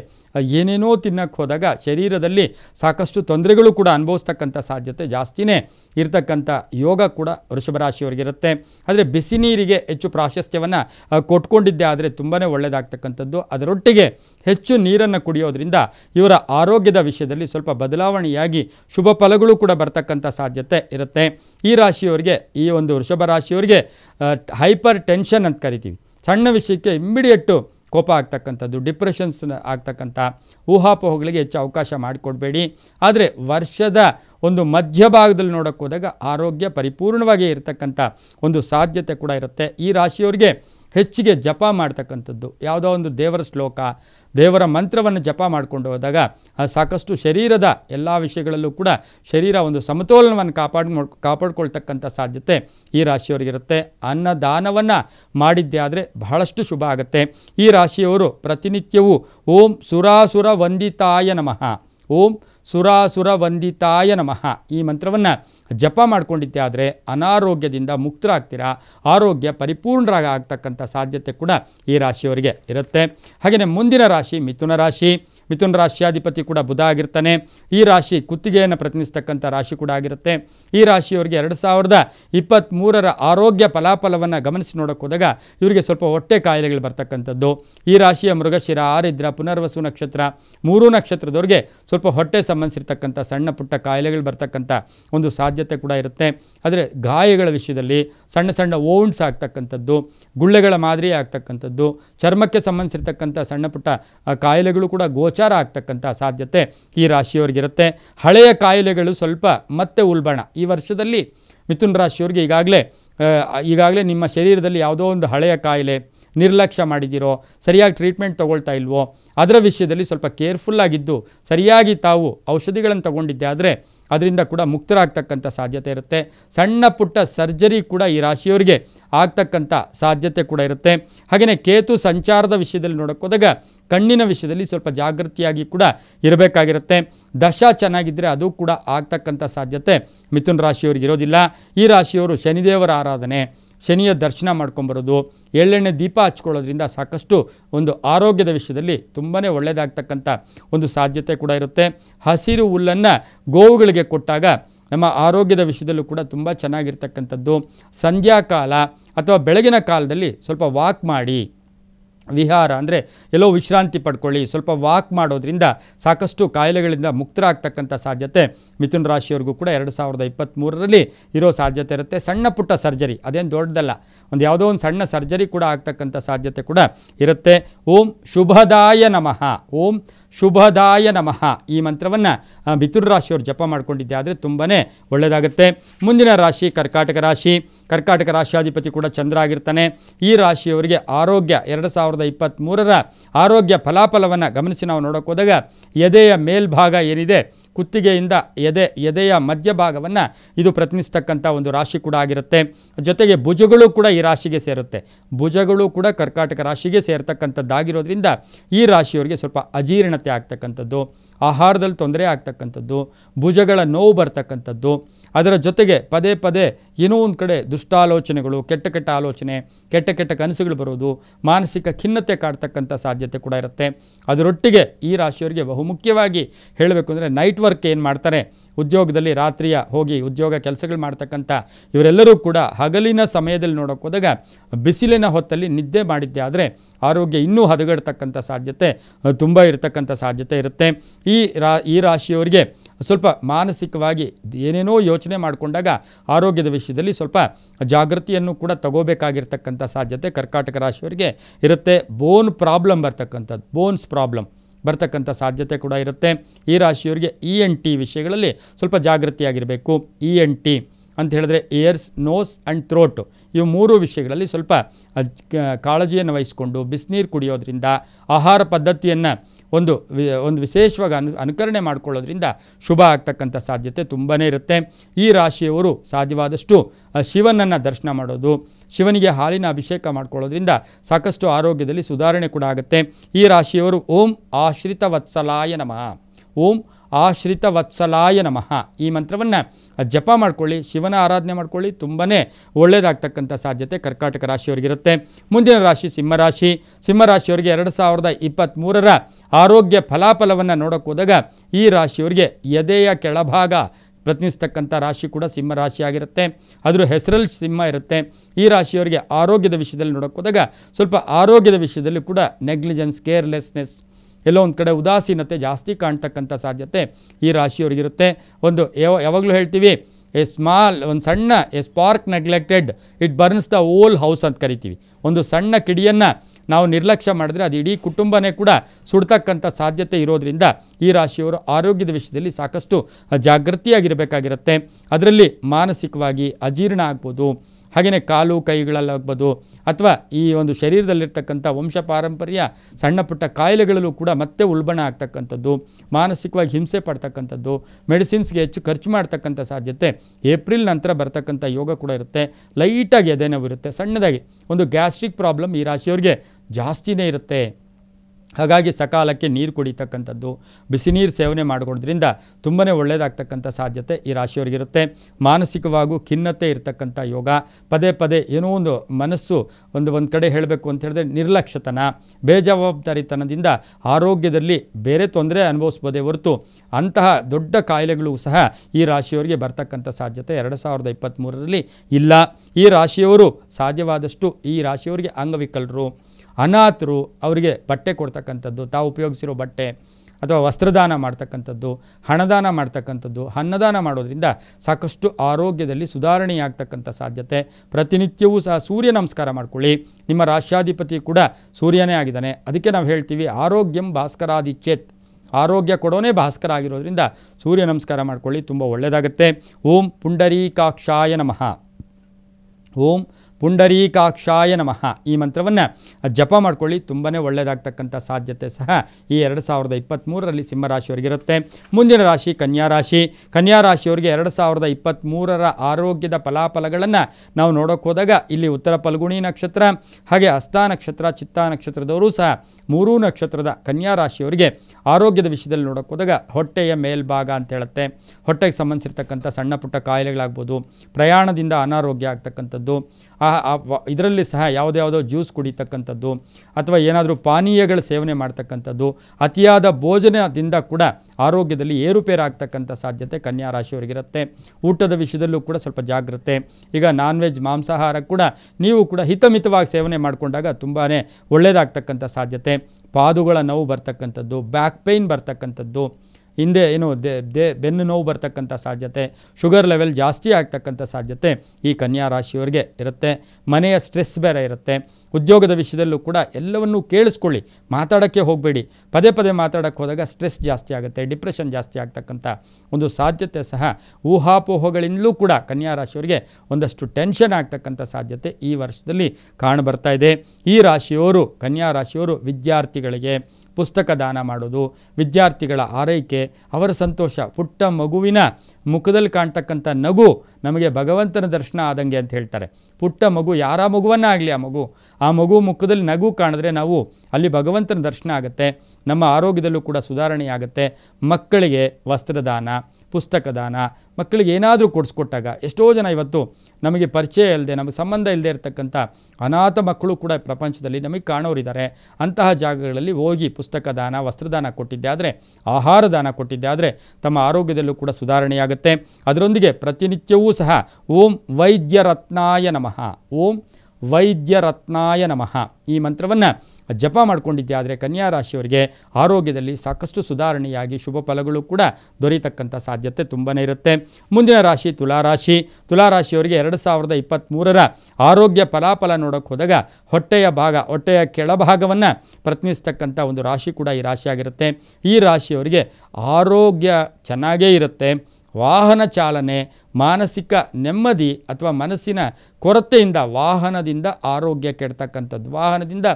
ಏನೇನೋ ತಿನ್ನಕ್ಕೆ ಹೋದಾಗ ಶರೀರದಲ್ಲಿ ಸಾಕಷ್ಟು ತೊಂದರೆಗಳು ಕೂಡ ಅನುಭವಿಸ್ತಕ್ಕಂಥ ಸಾಧ್ಯತೆ ಜಾಸ್ತಿನೇ ಇರತಕ್ಕಂಥ ಯೋಗ ಕೂಡ ವೃಷಭ ರಾಶಿಯವರಿಗಿರುತ್ತೆ ಆದರೆ ಬಿಸಿ ನೀರಿಗೆ ಹೆಚ್ಚು ಪ್ರಾಶಸ್ತ್ಯವನ್ನು ಕೊಟ್ಕೊಂಡಿದ್ದೆ ಆದರೆ ತುಂಬಾ ಒಳ್ಳೆಯದಾಗ್ತಕ್ಕಂಥದ್ದು ಅದರೊಟ್ಟಿಗೆ ಹೆಚ್ಚು ನೀರನ್ನು ಕುಡಿಯೋದ್ರಿಂದ ಇವರ ಆರೋಗ್ಯದ ವಿಷಯದಲ್ಲಿ ಸ್ವಲ್ಪ ಬದಲಾವಣೆಯಾಗಿ ಶುಭ ಫಲಗಳು ಕೂಡ ಬರ್ತಕ್ಕಂಥ ಸಾಧ್ಯತೆ ಇರುತ್ತೆ ಈ ರಾಶಿಯವರಿಗೆ ಈ ಒಂದು ವೃಷಭ ರಾಶಿಯವರಿಗೆ ಹೈಪರ್ ಟೆನ್ಷನ್ ಅಂತ ಕರಿತೀವಿ ಸಣ್ಣ ವಿಷಯಕ್ಕೆ ಇಮ್ಮಿಡಿಯೇಟು ಕೋಪ ಆಗ್ತಕ್ಕಂಥದ್ದು ಡಿಪ್ರೆಷನ್ಸ್ ಆಗ್ತಕ್ಕಂಥ ಊಹಾಪೋಹಗಳಿಗೆ ಹೆಚ್ಚು ಅವಕಾಶ ಮಾಡಿಕೊಡ್ಬೇಡಿ ಆದರೆ ವರ್ಷದ ಒಂದು ಮಧ್ಯಭಾಗದಲ್ಲಿ ಹೋದಾಗ ಆರೋಗ್ಯ ಪರಿಪೂರ್ಣವಾಗಿ ಇರತಕ್ಕಂಥ ಒಂದು ಸಾಧ್ಯತೆ ಕೂಡ ಇರುತ್ತೆ ಈ ರಾಶಿಯವರಿಗೆ ಹೆಚ್ಚಿಗೆ ಜಪ ಮಾಡ್ತಕ್ಕಂಥದ್ದು ಯಾವುದೋ ಒಂದು ದೇವರ ಶ್ಲೋಕ ದೇವರ ಮಂತ್ರವನ್ನು ಜಪ ಮಾಡಿಕೊಂಡು ಹೋದಾಗ ಸಾಕಷ್ಟು ಶರೀರದ ಎಲ್ಲ ವಿಷಯಗಳಲ್ಲೂ ಕೂಡ ಶರೀರ ಒಂದು ಸಮತೋಲನವನ್ನು ಕಾಪಾಡಿ ಕಾಪಾಡ್ಕೊಳ್ತಕ್ಕಂಥ ಸಾಧ್ಯತೆ ಈ ರಾಶಿಯವರಿಗಿರುತ್ತೆ ಅನ್ನದಾನವನ್ನು ಮಾಡಿದ್ದೆ ಆದರೆ ಬಹಳಷ್ಟು ಶುಭ ಆಗುತ್ತೆ ಈ ರಾಶಿಯವರು ಪ್ರತಿನಿತ್ಯವೂ ಓಂ ಸುರಾಸುರ ವಂದಿತಾಯ ನಮಃ ಓಂ ಸುರಾಸುರ ವಂದಿತಾಯ ನಮಃ ಈ ಮಂತ್ರವನ್ನು ಜಪ ಮಾಡ್ಕೊಂಡಿದ್ದೆ ಆದರೆ ಅನಾರೋಗ್ಯದಿಂದ ಮುಕ್ತರಾಗ್ತೀರಾ ಆರೋಗ್ಯ ಪರಿಪೂರ್ಣರಾಗ ಆಗ್ತಕ್ಕಂಥ ಸಾಧ್ಯತೆ ಕೂಡ ಈ ರಾಶಿಯವರಿಗೆ ಇರುತ್ತೆ ಹಾಗೆಯೇ ಮುಂದಿನ ರಾಶಿ ಮಿಥುನ ರಾಶಿ ಮಿಥುನ ರಾಶಿಯಾಧಿಪತಿ ಕೂಡ ಬುಧ ಆಗಿರ್ತಾನೆ ಈ ರಾಶಿ ಕುತ್ತಿಗೆಯನ್ನು ಪ್ರತಿನಿಸ್ತಕ್ಕಂಥ ರಾಶಿ ಕೂಡ ಆಗಿರುತ್ತೆ ಈ ರಾಶಿಯವರಿಗೆ ಎರಡು ಸಾವಿರದ ಇಪ್ಪತ್ತ್ಮೂರರ ಆರೋಗ್ಯ ಫಲಾಫಲವನ್ನು ಗಮನಿಸಿ ನೋಡೋಕ್ಕೋದಾಗ ಇವರಿಗೆ ಸ್ವಲ್ಪ ಹೊಟ್ಟೆ ಕಾಯಿಲೆಗಳು ಬರ್ತಕ್ಕಂಥದ್ದು ಈ ರಾಶಿಯ ಮೃಗಶಿರ ಆರಿದ್ರ ಪುನರ್ವಸು ನಕ್ಷತ್ರ ಮೂರೂ ನಕ್ಷತ್ರದವ್ರಿಗೆ ಸ್ವಲ್ಪ ಹೊಟ್ಟೆ ಸಂಬಂಧಿಸಿರ್ತಕ್ಕಂಥ ಸಣ್ಣ ಪುಟ್ಟ ಕಾಯಿಲೆಗಳು ಬರ್ತಕ್ಕಂಥ ಒಂದು ಸಾಧ್ಯತೆ ಕೂಡ ಇರುತ್ತೆ ಆದರೆ ಗಾಯಗಳ ವಿಷಯದಲ್ಲಿ ಸಣ್ಣ ಸಣ್ಣ ಓಂಡ್ಸ್ ಆಗ್ತಕ್ಕಂಥದ್ದು ಗುಳ್ಳೆಗಳ ಮಾದರಿ ಆಗ್ತಕ್ಕಂಥದ್ದು ಚರ್ಮಕ್ಕೆ ಸಂಬಂಧಿಸಿರ್ತಕ್ಕಂಥ ಸಣ್ಣ ಪುಟ್ಟ ಕಾಯಿಲೆಗಳು ಕೂಡ ಗೋಚ ಗೋಚಾರ ಆಗ್ತಕ್ಕಂಥ ಸಾಧ್ಯತೆ ಈ ಇರುತ್ತೆ ಹಳೆಯ ಕಾಯಿಲೆಗಳು ಸ್ವಲ್ಪ ಮತ್ತೆ ಉಲ್ಬಣ ಈ ವರ್ಷದಲ್ಲಿ ಮಿಥುನ್ ರಾಶಿಯವ್ರಿಗೆ ಈಗಾಗಲೇ ಈಗಾಗಲೇ ನಿಮ್ಮ ಶರೀರದಲ್ಲಿ ಯಾವುದೋ ಒಂದು ಹಳೆಯ ಕಾಯಿಲೆ ನಿರ್ಲಕ್ಷ್ಯ ಮಾಡಿದ್ದೀರೋ ಸರಿಯಾಗಿ ಟ್ರೀಟ್ಮೆಂಟ್ ತೊಗೊಳ್ತಾ ಇಲ್ವೋ ಅದರ ವಿಷಯದಲ್ಲಿ ಸ್ವಲ್ಪ ಕೇರ್ಫುಲ್ಲಾಗಿದ್ದು ಸರಿಯಾಗಿ ತಾವು ಔಷಧಿಗಳನ್ನು ತಗೊಂಡಿದ್ದೆ ಆದರೆ ಅದರಿಂದ ಕೂಡ ಮುಕ್ತರಾಗ್ತಕ್ಕಂಥ ಸಾಧ್ಯತೆ ಇರುತ್ತೆ ಸಣ್ಣ ಪುಟ್ಟ ಸರ್ಜರಿ ಕೂಡ ಈ ರಾಶಿಯವರಿಗೆ ಆಗ್ತಕ್ಕಂಥ ಸಾಧ್ಯತೆ ಕೂಡ ಇರುತ್ತೆ ಹಾಗೆಯೇ ಕೇತು ಸಂಚಾರದ ವಿಷಯದಲ್ಲಿ ನೋಡೋಕ್ಕೋದಾಗ ಕಣ್ಣಿನ ವಿಷಯದಲ್ಲಿ ಸ್ವಲ್ಪ ಜಾಗೃತಿಯಾಗಿ ಕೂಡ ಇರಬೇಕಾಗಿರುತ್ತೆ ದಶ ಚೆನ್ನಾಗಿದ್ದರೆ ಅದು ಕೂಡ ಆಗ್ತಕ್ಕಂಥ ಸಾಧ್ಯತೆ ಮಿಥುನ್ ರಾಶಿಯವರಿಗೆ ಇರೋದಿಲ್ಲ ಈ ರಾಶಿಯವರು ಶನಿದೇವರ ಆರಾಧನೆ ಶನಿಯ ದರ್ಶನ ಮಾಡ್ಕೊಂಬರೋದು ಎಳ್ಳೆಣ್ಣೆ ದೀಪ ಹಚ್ಕೊಳ್ಳೋದ್ರಿಂದ ಸಾಕಷ್ಟು ಒಂದು ಆರೋಗ್ಯದ ವಿಷಯದಲ್ಲಿ ತುಂಬಾ ಒಳ್ಳೆಯದಾಗ್ತಕ್ಕಂಥ ಒಂದು ಸಾಧ್ಯತೆ ಕೂಡ ಇರುತ್ತೆ ಹಸಿರು ಹುಲ್ಲನ್ನು ಗೋವುಗಳಿಗೆ ಕೊಟ್ಟಾಗ ನಮ್ಮ ಆರೋಗ್ಯದ ವಿಷಯದಲ್ಲೂ ಕೂಡ ತುಂಬ ಚೆನ್ನಾಗಿರ್ತಕ್ಕಂಥದ್ದು ಸಂಧ್ಯಾಕಾಲ ಅಥವಾ ಬೆಳಗಿನ ಕಾಲದಲ್ಲಿ ಸ್ವಲ್ಪ ವಾಕ್ ಮಾಡಿ ವಿಹಾರ ಅಂದರೆ ಎಲ್ಲೋ ವಿಶ್ರಾಂತಿ ಪಡ್ಕೊಳ್ಳಿ ಸ್ವಲ್ಪ ವಾಕ್ ಮಾಡೋದ್ರಿಂದ ಸಾಕಷ್ಟು ಕಾಯಿಲೆಗಳಿಂದ ಮುಕ್ತರಾಗ್ತಕ್ಕಂಥ ಸಾಧ್ಯತೆ ಮಿಥುನ ರಾಶಿಯವ್ರಿಗೂ ಕೂಡ ಎರಡು ಸಾವಿರದ ಇಪ್ಪತ್ತ್ಮೂರರಲ್ಲಿ ಇರೋ ಸಾಧ್ಯತೆ ಇರುತ್ತೆ ಸಣ್ಣ ಪುಟ್ಟ ಸರ್ಜರಿ ಅದೇನು ದೊಡ್ಡದಲ್ಲ ಒಂದು ಯಾವುದೋ ಒಂದು ಸಣ್ಣ ಸರ್ಜರಿ ಕೂಡ ಆಗ್ತಕ್ಕಂಥ ಸಾಧ್ಯತೆ ಕೂಡ ಇರುತ್ತೆ ಓಂ ಶುಭದಾಯ ನಮಃ ಓಂ ಶುಭದಾಯ ನಮಃ ಈ ಮಂತ್ರವನ್ನು ಮಿಥುನ ರಾಶಿಯವರು ಜಪ ಮಾಡಿಕೊಂಡಿದ್ದೆ ಆದರೆ ತುಂಬಾ ಒಳ್ಳೆಯದಾಗುತ್ತೆ ಮುಂದಿನ ರಾಶಿ ಕರ್ಕಾಟಕ ರಾಶಿ ಕರ್ಕಾಟಕ ರಾಷ್ಟ್ರಾಧಿಪತಿ ಕೂಡ ಚಂದ್ರ ಆಗಿರ್ತಾನೆ ಈ ರಾಶಿಯವರಿಗೆ ಆರೋಗ್ಯ ಎರಡು ಸಾವಿರದ ಇಪ್ಪತ್ತ್ಮೂರರ ಆರೋಗ್ಯ ಫಲಾಫಲವನ್ನು ಗಮನಿಸಿ ನಾವು ಹೋದಾಗ ಎದೆಯ ಮೇಲ್ಭಾಗ ಏನಿದೆ ಕುತ್ತಿಗೆಯಿಂದ ಎದೆ ಎದೆಯ ಮಧ್ಯಭಾಗವನ್ನು ಇದು ಪ್ರತಿನಿಸ್ತಕ್ಕಂಥ ಒಂದು ರಾಶಿ ಕೂಡ ಆಗಿರುತ್ತೆ ಜೊತೆಗೆ ಭುಜಗಳು ಕೂಡ ಈ ರಾಶಿಗೆ ಸೇರುತ್ತೆ ಭುಜಗಳು ಕೂಡ ಕರ್ಕಾಟಕ ರಾಶಿಗೆ ಸೇರ್ತಕ್ಕಂಥದ್ದಾಗಿರೋದ್ರಿಂದ ಈ ರಾಶಿಯವರಿಗೆ ಸ್ವಲ್ಪ ಅಜೀರ್ಣತೆ ಆಗ್ತಕ್ಕಂಥದ್ದು ಆಹಾರದಲ್ಲಿ ತೊಂದರೆ ಆಗ್ತಕ್ಕಂಥದ್ದು ಭುಜಗಳ ನೋವು ಬರ್ತಕ್ಕಂಥದ್ದು ಅದರ ಜೊತೆಗೆ ಪದೇ ಪದೇ ಏನೋ ಒಂದು ಕಡೆ ದುಷ್ಟಾಲೋಚನೆಗಳು ಕೆಟ್ಟ ಕೆಟ್ಟ ಆಲೋಚನೆ ಕೆಟ್ಟ ಕೆಟ್ಟ ಕನಸುಗಳು ಬರೋದು ಮಾನಸಿಕ ಖಿನ್ನತೆ ಕಾಡ್ತಕ್ಕಂಥ ಸಾಧ್ಯತೆ ಕೂಡ ಇರುತ್ತೆ ಅದರೊಟ್ಟಿಗೆ ಈ ರಾಶಿಯವರಿಗೆ ಬಹುಮುಖ್ಯವಾಗಿ ಹೇಳಬೇಕು ಅಂದರೆ ನೈಟ್ ವರ್ಕ್ ಏನು ಮಾಡ್ತಾರೆ ಉದ್ಯೋಗದಲ್ಲಿ ರಾತ್ರಿಯ ಹೋಗಿ ಉದ್ಯೋಗ ಕೆಲಸಗಳು ಮಾಡ್ತಕ್ಕಂಥ ಇವರೆಲ್ಲರೂ ಕೂಡ ಹಗಲಿನ ಸಮಯದಲ್ಲಿ ನೋಡೋಕ್ಕೋದಾಗ ಬಿಸಿಲಿನ ಹೊತ್ತಲ್ಲಿ ನಿದ್ದೆ ಮಾಡಿದ್ದೆ ಆದರೆ ಆರೋಗ್ಯ ಇನ್ನೂ ಹದಗೆಡ್ತಕ್ಕಂಥ ಸಾಧ್ಯತೆ ತುಂಬ ಇರತಕ್ಕಂಥ ಸಾಧ್ಯತೆ ಇರುತ್ತೆ ಈ ರಾ ಈ ರಾಶಿಯವರಿಗೆ ಸ್ವಲ್ಪ ಮಾನಸಿಕವಾಗಿ ಏನೇನೋ ಯೋಚನೆ ಮಾಡಿಕೊಂಡಾಗ ಆರೋಗ್ಯದ ವಿಷಯದಲ್ಲಿ ಸ್ವಲ್ಪ ಜಾಗೃತಿಯನ್ನು ಕೂಡ ತಗೋಬೇಕಾಗಿರ್ತಕ್ಕಂಥ ಸಾಧ್ಯತೆ ಕರ್ಕಾಟಕ ರಾಶಿಯವರಿಗೆ ಇರುತ್ತೆ ಬೋನ್ ಪ್ರಾಬ್ಲಮ್ ಬರ್ತಕ್ಕಂಥದ್ದು ಬೋನ್ಸ್ ಪ್ರಾಬ್ಲಮ್ ಬರ್ತಕ್ಕಂಥ ಸಾಧ್ಯತೆ ಕೂಡ ಇರುತ್ತೆ ಈ ರಾಶಿಯವರಿಗೆ ಇ ಎನ್ ಟಿ ವಿಷಯಗಳಲ್ಲಿ ಸ್ವಲ್ಪ ಜಾಗೃತಿಯಾಗಿರಬೇಕು ಇ e ಎನ್ ಟಿ ಅಂತ ಹೇಳಿದ್ರೆ ಇಯರ್ಸ್ ನೋಸ್ ಆ್ಯಂಡ್ ಥ್ರೋಟು ಇವು ಮೂರು ವಿಷಯಗಳಲ್ಲಿ ಸ್ವಲ್ಪ ಕಾಳಜಿಯನ್ನು ವಹಿಸಿಕೊಂಡು ಬಿಸಿನೀರು ಕುಡಿಯೋದ್ರಿಂದ ಆಹಾರ ಪದ್ಧತಿಯನ್ನು ಒಂದು ಒಂದು ವಿಶೇಷವಾಗಿ ಅನು ಅನುಕರಣೆ ಮಾಡಿಕೊಳ್ಳೋದ್ರಿಂದ ಶುಭ ಆಗ್ತಕ್ಕಂಥ ಸಾಧ್ಯತೆ ತುಂಬಾ ಇರುತ್ತೆ ಈ ರಾಶಿಯವರು ಸಾಧ್ಯವಾದಷ್ಟು ಶಿವನನ್ನು ದರ್ಶನ ಮಾಡೋದು ಶಿವನಿಗೆ ಹಾಲಿನ ಅಭಿಷೇಕ ಮಾಡ್ಕೊಳ್ಳೋದ್ರಿಂದ ಸಾಕಷ್ಟು ಆರೋಗ್ಯದಲ್ಲಿ ಸುಧಾರಣೆ ಕೂಡ ಆಗುತ್ತೆ ಈ ರಾಶಿಯವರು ಓಂ ಆಶ್ರಿತ ವತ್ಸಲಾಯ ನಮಃ ಓಂ ಆಶ್ರಿತ ವತ್ಸಲಾಯ ನಮಃ ಈ ಮಂತ್ರವನ್ನು ಜಪ ಮಾಡಿಕೊಳ್ಳಿ ಶಿವನ ಆರಾಧನೆ ಮಾಡ್ಕೊಳ್ಳಿ ತುಂಬಾ ಒಳ್ಳೆಯದಾಗ್ತಕ್ಕಂಥ ಸಾಧ್ಯತೆ ಕರ್ಕಾಟಕ ರಾಶಿಯವರಿಗಿರುತ್ತೆ ಮುಂದಿನ ರಾಶಿ ಸಿಂಹರಾಶಿ ಸಿಂಹರಾಶಿಯವರಿಗೆ ಎರಡು ಸಾವಿರದ ಇಪ್ಪತ್ತ್ಮೂರರ ಆರೋಗ್ಯ ಫಲಾಫಲವನ್ನು ಹೋದಾಗ ಈ ರಾಶಿಯವರಿಗೆ ಎದೆಯ ಕೆಳಭಾಗ ಪ್ರತಿನಿಸ್ತಕ್ಕಂಥ ರಾಶಿ ಕೂಡ ಸಿಂಹ ರಾಶಿ ಆಗಿರುತ್ತೆ ಅದರ ಹೆಸರಲ್ಲಿ ಸಿಂಹ ಇರುತ್ತೆ ಈ ರಾಶಿಯವರಿಗೆ ಆರೋಗ್ಯದ ವಿಷಯದಲ್ಲಿ ಹೋದಾಗ ಸ್ವಲ್ಪ ಆರೋಗ್ಯದ ವಿಷಯದಲ್ಲಿ ಕೂಡ ನೆಗ್ಲಿಜೆನ್ಸ್ ಕೇರ್ಲೆಸ್ನೆಸ್ ಎಲ್ಲೋ ಒಂದು ಕಡೆ ಉದಾಸೀನತೆ ಜಾಸ್ತಿ ಕಾಣ್ತಕ್ಕಂಥ ಸಾಧ್ಯತೆ ಈ ರಾಶಿಯವ್ರಿಗಿರುತ್ತೆ ಒಂದು ಯಾವ ಯಾವಾಗಲೂ ಹೇಳ್ತೀವಿ ಎ ಸ್ಮಾಲ್ ಒಂದು ಸಣ್ಣ a spark neglected it burns the whole house ಅಂತ ಕರಿತೀವಿ ಒಂದು ಸಣ್ಣ ಕಿಡಿಯನ್ನು ನಾವು ನಿರ್ಲಕ್ಷ್ಯ ಮಾಡಿದ್ರೆ ಅದು ಇಡೀ ಕುಟುಂಬನೇ ಕೂಡ ಸುಡ್ತಕ್ಕಂಥ ಸಾಧ್ಯತೆ ಇರೋದರಿಂದ ಈ ರಾಶಿಯವರು ಆರೋಗ್ಯದ ವಿಷಯದಲ್ಲಿ ಸಾಕಷ್ಟು ಜಾಗೃತಿಯಾಗಿರಬೇಕಾಗಿರುತ್ತೆ ಅದರಲ್ಲಿ ಮಾನಸಿಕವಾಗಿ ಅಜೀರ್ಣ ಆಗ್ಬೋದು ಹಾಗೆಯೇ ಕಾಲು ಕೈಗಳಲ್ಲಾಗ್ಬೋದು ಅಥವಾ ಈ ಒಂದು ಶರೀರದಲ್ಲಿರ್ತಕ್ಕಂಥ ವಂಶ ಪಾರಂಪರ್ಯ ಸಣ್ಣ ಪುಟ್ಟ ಕಾಯಿಲೆಗಳಲ್ಲೂ ಕೂಡ ಮತ್ತೆ ಉಲ್ಬಣ ಆಗ್ತಕ್ಕಂಥದ್ದು ಮಾನಸಿಕವಾಗಿ ಹಿಂಸೆ ಪಡ್ತಕ್ಕಂಥದ್ದು ಮೆಡಿಸಿನ್ಸ್ಗೆ ಹೆಚ್ಚು ಖರ್ಚು ಮಾಡ್ತಕ್ಕಂಥ ಸಾಧ್ಯತೆ ಏಪ್ರಿಲ್ ನಂತರ ಬರ್ತಕ್ಕಂಥ ಯೋಗ ಕೂಡ ಇರುತ್ತೆ ಲೈಟಾಗಿ ನೋವು ಇರುತ್ತೆ ಸಣ್ಣದಾಗಿ ಒಂದು ಗ್ಯಾಸ್ಟ್ರಿಕ್ ಪ್ರಾಬ್ಲಮ್ ಈ ರಾಶಿಯವ್ರಿಗೆ ಜಾಸ್ತಿನೇ ಇರುತ್ತೆ ಹಾಗಾಗಿ ಸಕಾಲಕ್ಕೆ ನೀರು ಕುಡಿತಕ್ಕಂಥದ್ದು ಬಿಸಿ ನೀರು ಸೇವನೆ ಮಾಡಿಕೊಡೋದ್ರಿಂದ ತುಂಬಾ ಒಳ್ಳೆಯದಾಗ್ತಕ್ಕಂಥ ಸಾಧ್ಯತೆ ಈ ರಾಶಿಯವರಿಗಿರುತ್ತೆ ಮಾನಸಿಕವಾಗೂ ಖಿನ್ನತೆ ಇರತಕ್ಕಂಥ ಯೋಗ ಪದೇ ಪದೇ ಏನೋ ಒಂದು ಮನಸ್ಸು ಒಂದು ಒಂದು ಕಡೆ ಹೇಳಬೇಕು ಅಂತ ಹೇಳಿದ್ರೆ ನಿರ್ಲಕ್ಷ್ಯತನ ಬೇಜವಾಬ್ದಾರಿತನದಿಂದ ಆರೋಗ್ಯದಲ್ಲಿ ಬೇರೆ ತೊಂದರೆ ಅನುಭವಿಸ್ಬೋದೇ ಹೊರತು ಅಂತಹ ದೊಡ್ಡ ಕಾಯಿಲೆಗಳು ಸಹ ಈ ರಾಶಿಯವರಿಗೆ ಬರ್ತಕ್ಕಂಥ ಸಾಧ್ಯತೆ ಎರಡು ಸಾವಿರದ ಇಪ್ಪತ್ತ್ಮೂರರಲ್ಲಿ ಇಲ್ಲ ಈ ರಾಶಿಯವರು ಸಾಧ್ಯವಾದಷ್ಟು ಈ ರಾಶಿಯವರಿಗೆ ಅಂಗವಿಕಲರು ಅನಾಥರು ಅವರಿಗೆ ಬಟ್ಟೆ ಕೊಡ್ತಕ್ಕಂಥದ್ದು ತಾವು ಉಪಯೋಗಿಸಿರೋ ಬಟ್ಟೆ ಅಥವಾ ವಸ್ತ್ರದಾನ ಮಾಡ್ತಕ್ಕಂಥದ್ದು ಹಣದಾನ ಮಾಡ್ತಕ್ಕಂಥದ್ದು ಅನ್ನದಾನ ಮಾಡೋದರಿಂದ ಸಾಕಷ್ಟು ಆರೋಗ್ಯದಲ್ಲಿ ಸುಧಾರಣೆಯಾಗ್ತಕ್ಕಂಥ ಸಾಧ್ಯತೆ ಪ್ರತಿನಿತ್ಯವೂ ಸಹ ಸೂರ್ಯ ನಮಸ್ಕಾರ ಮಾಡ್ಕೊಳ್ಳಿ ನಿಮ್ಮ ರಾಷ್ಟ್ರಾಧಿಪತಿ ಕೂಡ ಸೂರ್ಯನೇ ಆಗಿದ್ದಾನೆ ಅದಕ್ಕೆ ನಾವು ಹೇಳ್ತೀವಿ ಆರೋಗ್ಯಂ ಭಾಸ್ಕರಾದಿಚ್ಚೇತ್ ಆರೋಗ್ಯ ಕೊಡೋನೇ ಭಾಸ್ಕರ ಆಗಿರೋದ್ರಿಂದ ಸೂರ್ಯ ನಮಸ್ಕಾರ ಮಾಡ್ಕೊಳ್ಳಿ ತುಂಬ ಒಳ್ಳೆಯದಾಗುತ್ತೆ ಓಂ ಪುಂಡರೀಕಾಕ್ಷಾಯ ನಮಃ ಓಂ ಪುಂಡರೀಕಾಕ್ಷಾಯ ನಮಃ ಈ ಮಂತ್ರವನ್ನು ಜಪ ಮಾಡ್ಕೊಳ್ಳಿ ತುಂಬನೇ ಒಳ್ಳೆಯದಾಗ್ತಕ್ಕಂಥ ಸಾಧ್ಯತೆ ಸಹ ಈ ಎರಡು ಸಾವಿರದ ಇಪ್ಪತ್ತ್ಮೂರರಲ್ಲಿ ಸಿಂಹರಾಶಿಯವರಿಗಿರುತ್ತೆ ಮುಂದಿನ ರಾಶಿ ಕನ್ಯಾ ರಾಶಿ ಕನ್ಯಾ ರಾಶಿಯವರಿಗೆ ಎರಡು ಸಾವಿರದ ಇಪ್ಪತ್ತ್ಮೂರರ ಆರೋಗ್ಯದ ಫಲಾಫಲಗಳನ್ನು ನಾವು ನೋಡೋಕೆ ಹೋದಾಗ ಇಲ್ಲಿ ಉತ್ತರ ಫಲ್ಗುಣಿ ನಕ್ಷತ್ರ ಹಾಗೆ ಹಸ್ತ ನಕ್ಷತ್ರ ಚಿತ್ತ ನಕ್ಷತ್ರದವರು ಸಹ ಮೂರೂ ನಕ್ಷತ್ರದ ಕನ್ಯಾ ರಾಶಿಯವರಿಗೆ ಆರೋಗ್ಯದ ವಿಷಯದಲ್ಲಿ ನೋಡೋಕೆ ಹೋದಾಗ ಹೊಟ್ಟೆಯ ಮೇಲ್ಭಾಗ ಅಂತ ಹೇಳುತ್ತೆ ಹೊಟ್ಟೆಗೆ ಸಂಬಂಧಿಸಿರ್ತಕ್ಕಂಥ ಸಣ್ಣ ಪುಟ್ಟ ಕಾಯಿಲೆಗಳಾಗ್ಬೋದು ಪ್ರಯಾಣದಿಂದ ಅನಾರೋಗ್ಯ ಆಗ್ತಕ್ಕಂಥದ್ದು ಆ ಇದರಲ್ಲಿ ಸಹ ಯಾವುದೋ ಜ್ಯೂಸ್ ಕುಡಿತಕ್ಕಂಥದ್ದು ಅಥವಾ ಏನಾದರೂ ಪಾನೀಯಗಳ ಸೇವನೆ ಮಾಡ್ತಕ್ಕಂಥದ್ದು ಅತಿಯಾದ ಭೋಜನದಿಂದ ಕೂಡ ಆರೋಗ್ಯದಲ್ಲಿ ಏರುಪೇರು ಆಗ್ತಕ್ಕಂಥ ಸಾಧ್ಯತೆ ಕನ್ಯಾ ರಾಶಿಯವರಿಗಿರುತ್ತೆ ಊಟದ ವಿಷಯದಲ್ಲೂ ಕೂಡ ಸ್ವಲ್ಪ ಜಾಗ್ರತೆ ಈಗ ನಾನ್ ವೆಜ್ ಮಾಂಸಾಹಾರ ಕೂಡ ನೀವು ಕೂಡ ಹಿತಮಿತವಾಗಿ ಸೇವನೆ ಮಾಡಿಕೊಂಡಾಗ ತುಂಬಾ ಒಳ್ಳೆಯದಾಗ್ತಕ್ಕಂಥ ಸಾಧ್ಯತೆ ಪಾದುಗಳ ನೋವು ಬರ್ತಕ್ಕಂಥದ್ದು ಬ್ಯಾಕ್ ಪೇಯ್ನ್ ಬರ್ತಕ್ಕಂಥದ್ದು ಹಿಂದೆ ಏನು ದೇ ದೇ ಬೆನ್ನು ನೋವು ಬರ್ತಕ್ಕಂಥ ಸಾಧ್ಯತೆ ಶುಗರ್ ಲೆವೆಲ್ ಜಾಸ್ತಿ ಆಗ್ತಕ್ಕಂಥ ಸಾಧ್ಯತೆ ಈ ಕನ್ಯಾ ರಾಶಿಯವರಿಗೆ ಇರುತ್ತೆ ಮನೆಯ ಸ್ಟ್ರೆಸ್ ಬೇರೆ ಇರುತ್ತೆ ಉದ್ಯೋಗದ ವಿಷಯದಲ್ಲೂ ಕೂಡ ಎಲ್ಲವನ್ನೂ ಕೇಳಿಸ್ಕೊಳ್ಳಿ ಮಾತಾಡೋಕ್ಕೆ ಹೋಗಬೇಡಿ ಪದೇ ಪದೇ ಮಾತಾಡೋಕ್ಕೆ ಹೋದಾಗ ಸ್ಟ್ರೆಸ್ ಜಾಸ್ತಿ ಆಗುತ್ತೆ ಡಿಪ್ರೆಷನ್ ಜಾಸ್ತಿ ಆಗ್ತಕ್ಕಂಥ ಒಂದು ಸಾಧ್ಯತೆ ಸಹ ಊಹಾಪೋಹಗಳಿಂದಲೂ ಕೂಡ ಕನ್ಯಾ ರಾಶಿಯವರಿಗೆ ಒಂದಷ್ಟು ಟೆನ್ಷನ್ ಆಗ್ತಕ್ಕಂಥ ಸಾಧ್ಯತೆ ಈ ವರ್ಷದಲ್ಲಿ ಕಾಣಬರ್ತಾ ಇದೆ ಈ ರಾಶಿಯವರು ಕನ್ಯಾ ರಾಶಿಯವರು ವಿದ್ಯಾರ್ಥಿಗಳಿಗೆ ಪುಸ್ತಕ ದಾನ ಮಾಡೋದು ವಿದ್ಯಾರ್ಥಿಗಳ ಆರೈಕೆ ಅವರ ಸಂತೋಷ ಪುಟ್ಟ ಮಗುವಿನ ಮುಖದಲ್ಲಿ ಕಾಣ್ತಕ್ಕಂಥ ನಗು ನಮಗೆ ಭಗವಂತನ ದರ್ಶನ ಆದಂಗೆ ಅಂತ ಹೇಳ್ತಾರೆ ಪುಟ್ಟ ಮಗು ಯಾರ ಮಗುವನ್ನ ಆಗಲಿ ಆ ಮಗು ಆ ಮಗು ಮುಖದಲ್ಲಿ ನಗು ಕಾಣಿದ್ರೆ ನಾವು ಅಲ್ಲಿ ಭಗವಂತನ ದರ್ಶನ ಆಗುತ್ತೆ ನಮ್ಮ ಆರೋಗ್ಯದಲ್ಲೂ ಕೂಡ ಸುಧಾರಣೆಯಾಗುತ್ತೆ ಮಕ್ಕಳಿಗೆ ವಸ್ತ್ರದಾನ ಪುಸ್ತಕ ದಾನ ಮಕ್ಕಳಿಗೆ ಏನಾದರೂ ಕೊಡಿಸ್ಕೊಟ್ಟಾಗ ಎಷ್ಟೋ ಜನ ಇವತ್ತು ನಮಗೆ ಪರಿಚಯ ಇಲ್ಲದೆ ನಮಗೆ ಸಂಬಂಧ ಇಲ್ಲದೆ ಇರತಕ್ಕಂಥ ಅನಾಥ ಮಕ್ಕಳು ಕೂಡ ಪ್ರಪಂಚದಲ್ಲಿ ನಮಗೆ ಕಾಣೋರಿದ್ದಾರೆ ಅಂತಹ ಜಾಗಗಳಲ್ಲಿ ಹೋಗಿ ಪುಸ್ತಕ ದಾನ ವಸ್ತ್ರದಾನ ಕೊಟ್ಟಿದ್ದೆ ಆದರೆ ಆಹಾರ ದಾನ ಕೊಟ್ಟಿದ್ದೆ ಆದರೆ ತಮ್ಮ ಆರೋಗ್ಯದಲ್ಲೂ ಕೂಡ ಸುಧಾರಣೆಯಾಗುತ್ತೆ ಅದರೊಂದಿಗೆ ಪ್ರತಿನಿತ್ಯವೂ ಸಹ ಓಂ ವೈದ್ಯರತ್ನಾಯ ನಮಃ ಓಂ ವೈದ್ಯರತ್ನಾಯ ನಮಃ ಈ ಮಂತ್ರವನ್ನು ಜಪ ಮಾಡಿಕೊಂಡಿದ್ದೆ ಆದರೆ ಕನ್ಯಾ ರಾಶಿಯವರಿಗೆ ಆರೋಗ್ಯದಲ್ಲಿ ಸಾಕಷ್ಟು ಸುಧಾರಣೆಯಾಗಿ ಶುಭ ಫಲಗಳು ಕೂಡ ದೊರೆಯತಕ್ಕಂಥ ಸಾಧ್ಯತೆ ತುಂಬಾ ಇರುತ್ತೆ ಮುಂದಿನ ರಾಶಿ ತುಲಾರಾಶಿ ತುಲಾರಾಶಿಯವರಿಗೆ ಎರಡು ಸಾವಿರದ ಇಪ್ಪತ್ತ್ಮೂರರ ಆರೋಗ್ಯ ಫಲಾಫಲ ನೋಡೋಕ್ಕೆ ಹೋದಾಗ ಹೊಟ್ಟೆಯ ಭಾಗ ಹೊಟ್ಟೆಯ ಕೆಳಭಾಗವನ್ನು ಪ್ರತಿನಿಧಿಸ್ತಕ್ಕಂಥ ಒಂದು ರಾಶಿ ಕೂಡ ಈ ರಾಶಿಯಾಗಿರುತ್ತೆ ಈ ರಾಶಿಯವರಿಗೆ ಆರೋಗ್ಯ ಚೆನ್ನಾಗೇ ಇರುತ್ತೆ ವಾಹನ ಚಾಲನೆ ಮಾನಸಿಕ ನೆಮ್ಮದಿ ಅಥವಾ ಮನಸ್ಸಿನ ಕೊರತೆಯಿಂದ ವಾಹನದಿಂದ ಆರೋಗ್ಯ ಕೆಡ್ತಕ್ಕಂಥದ್ದು ವಾಹನದಿಂದ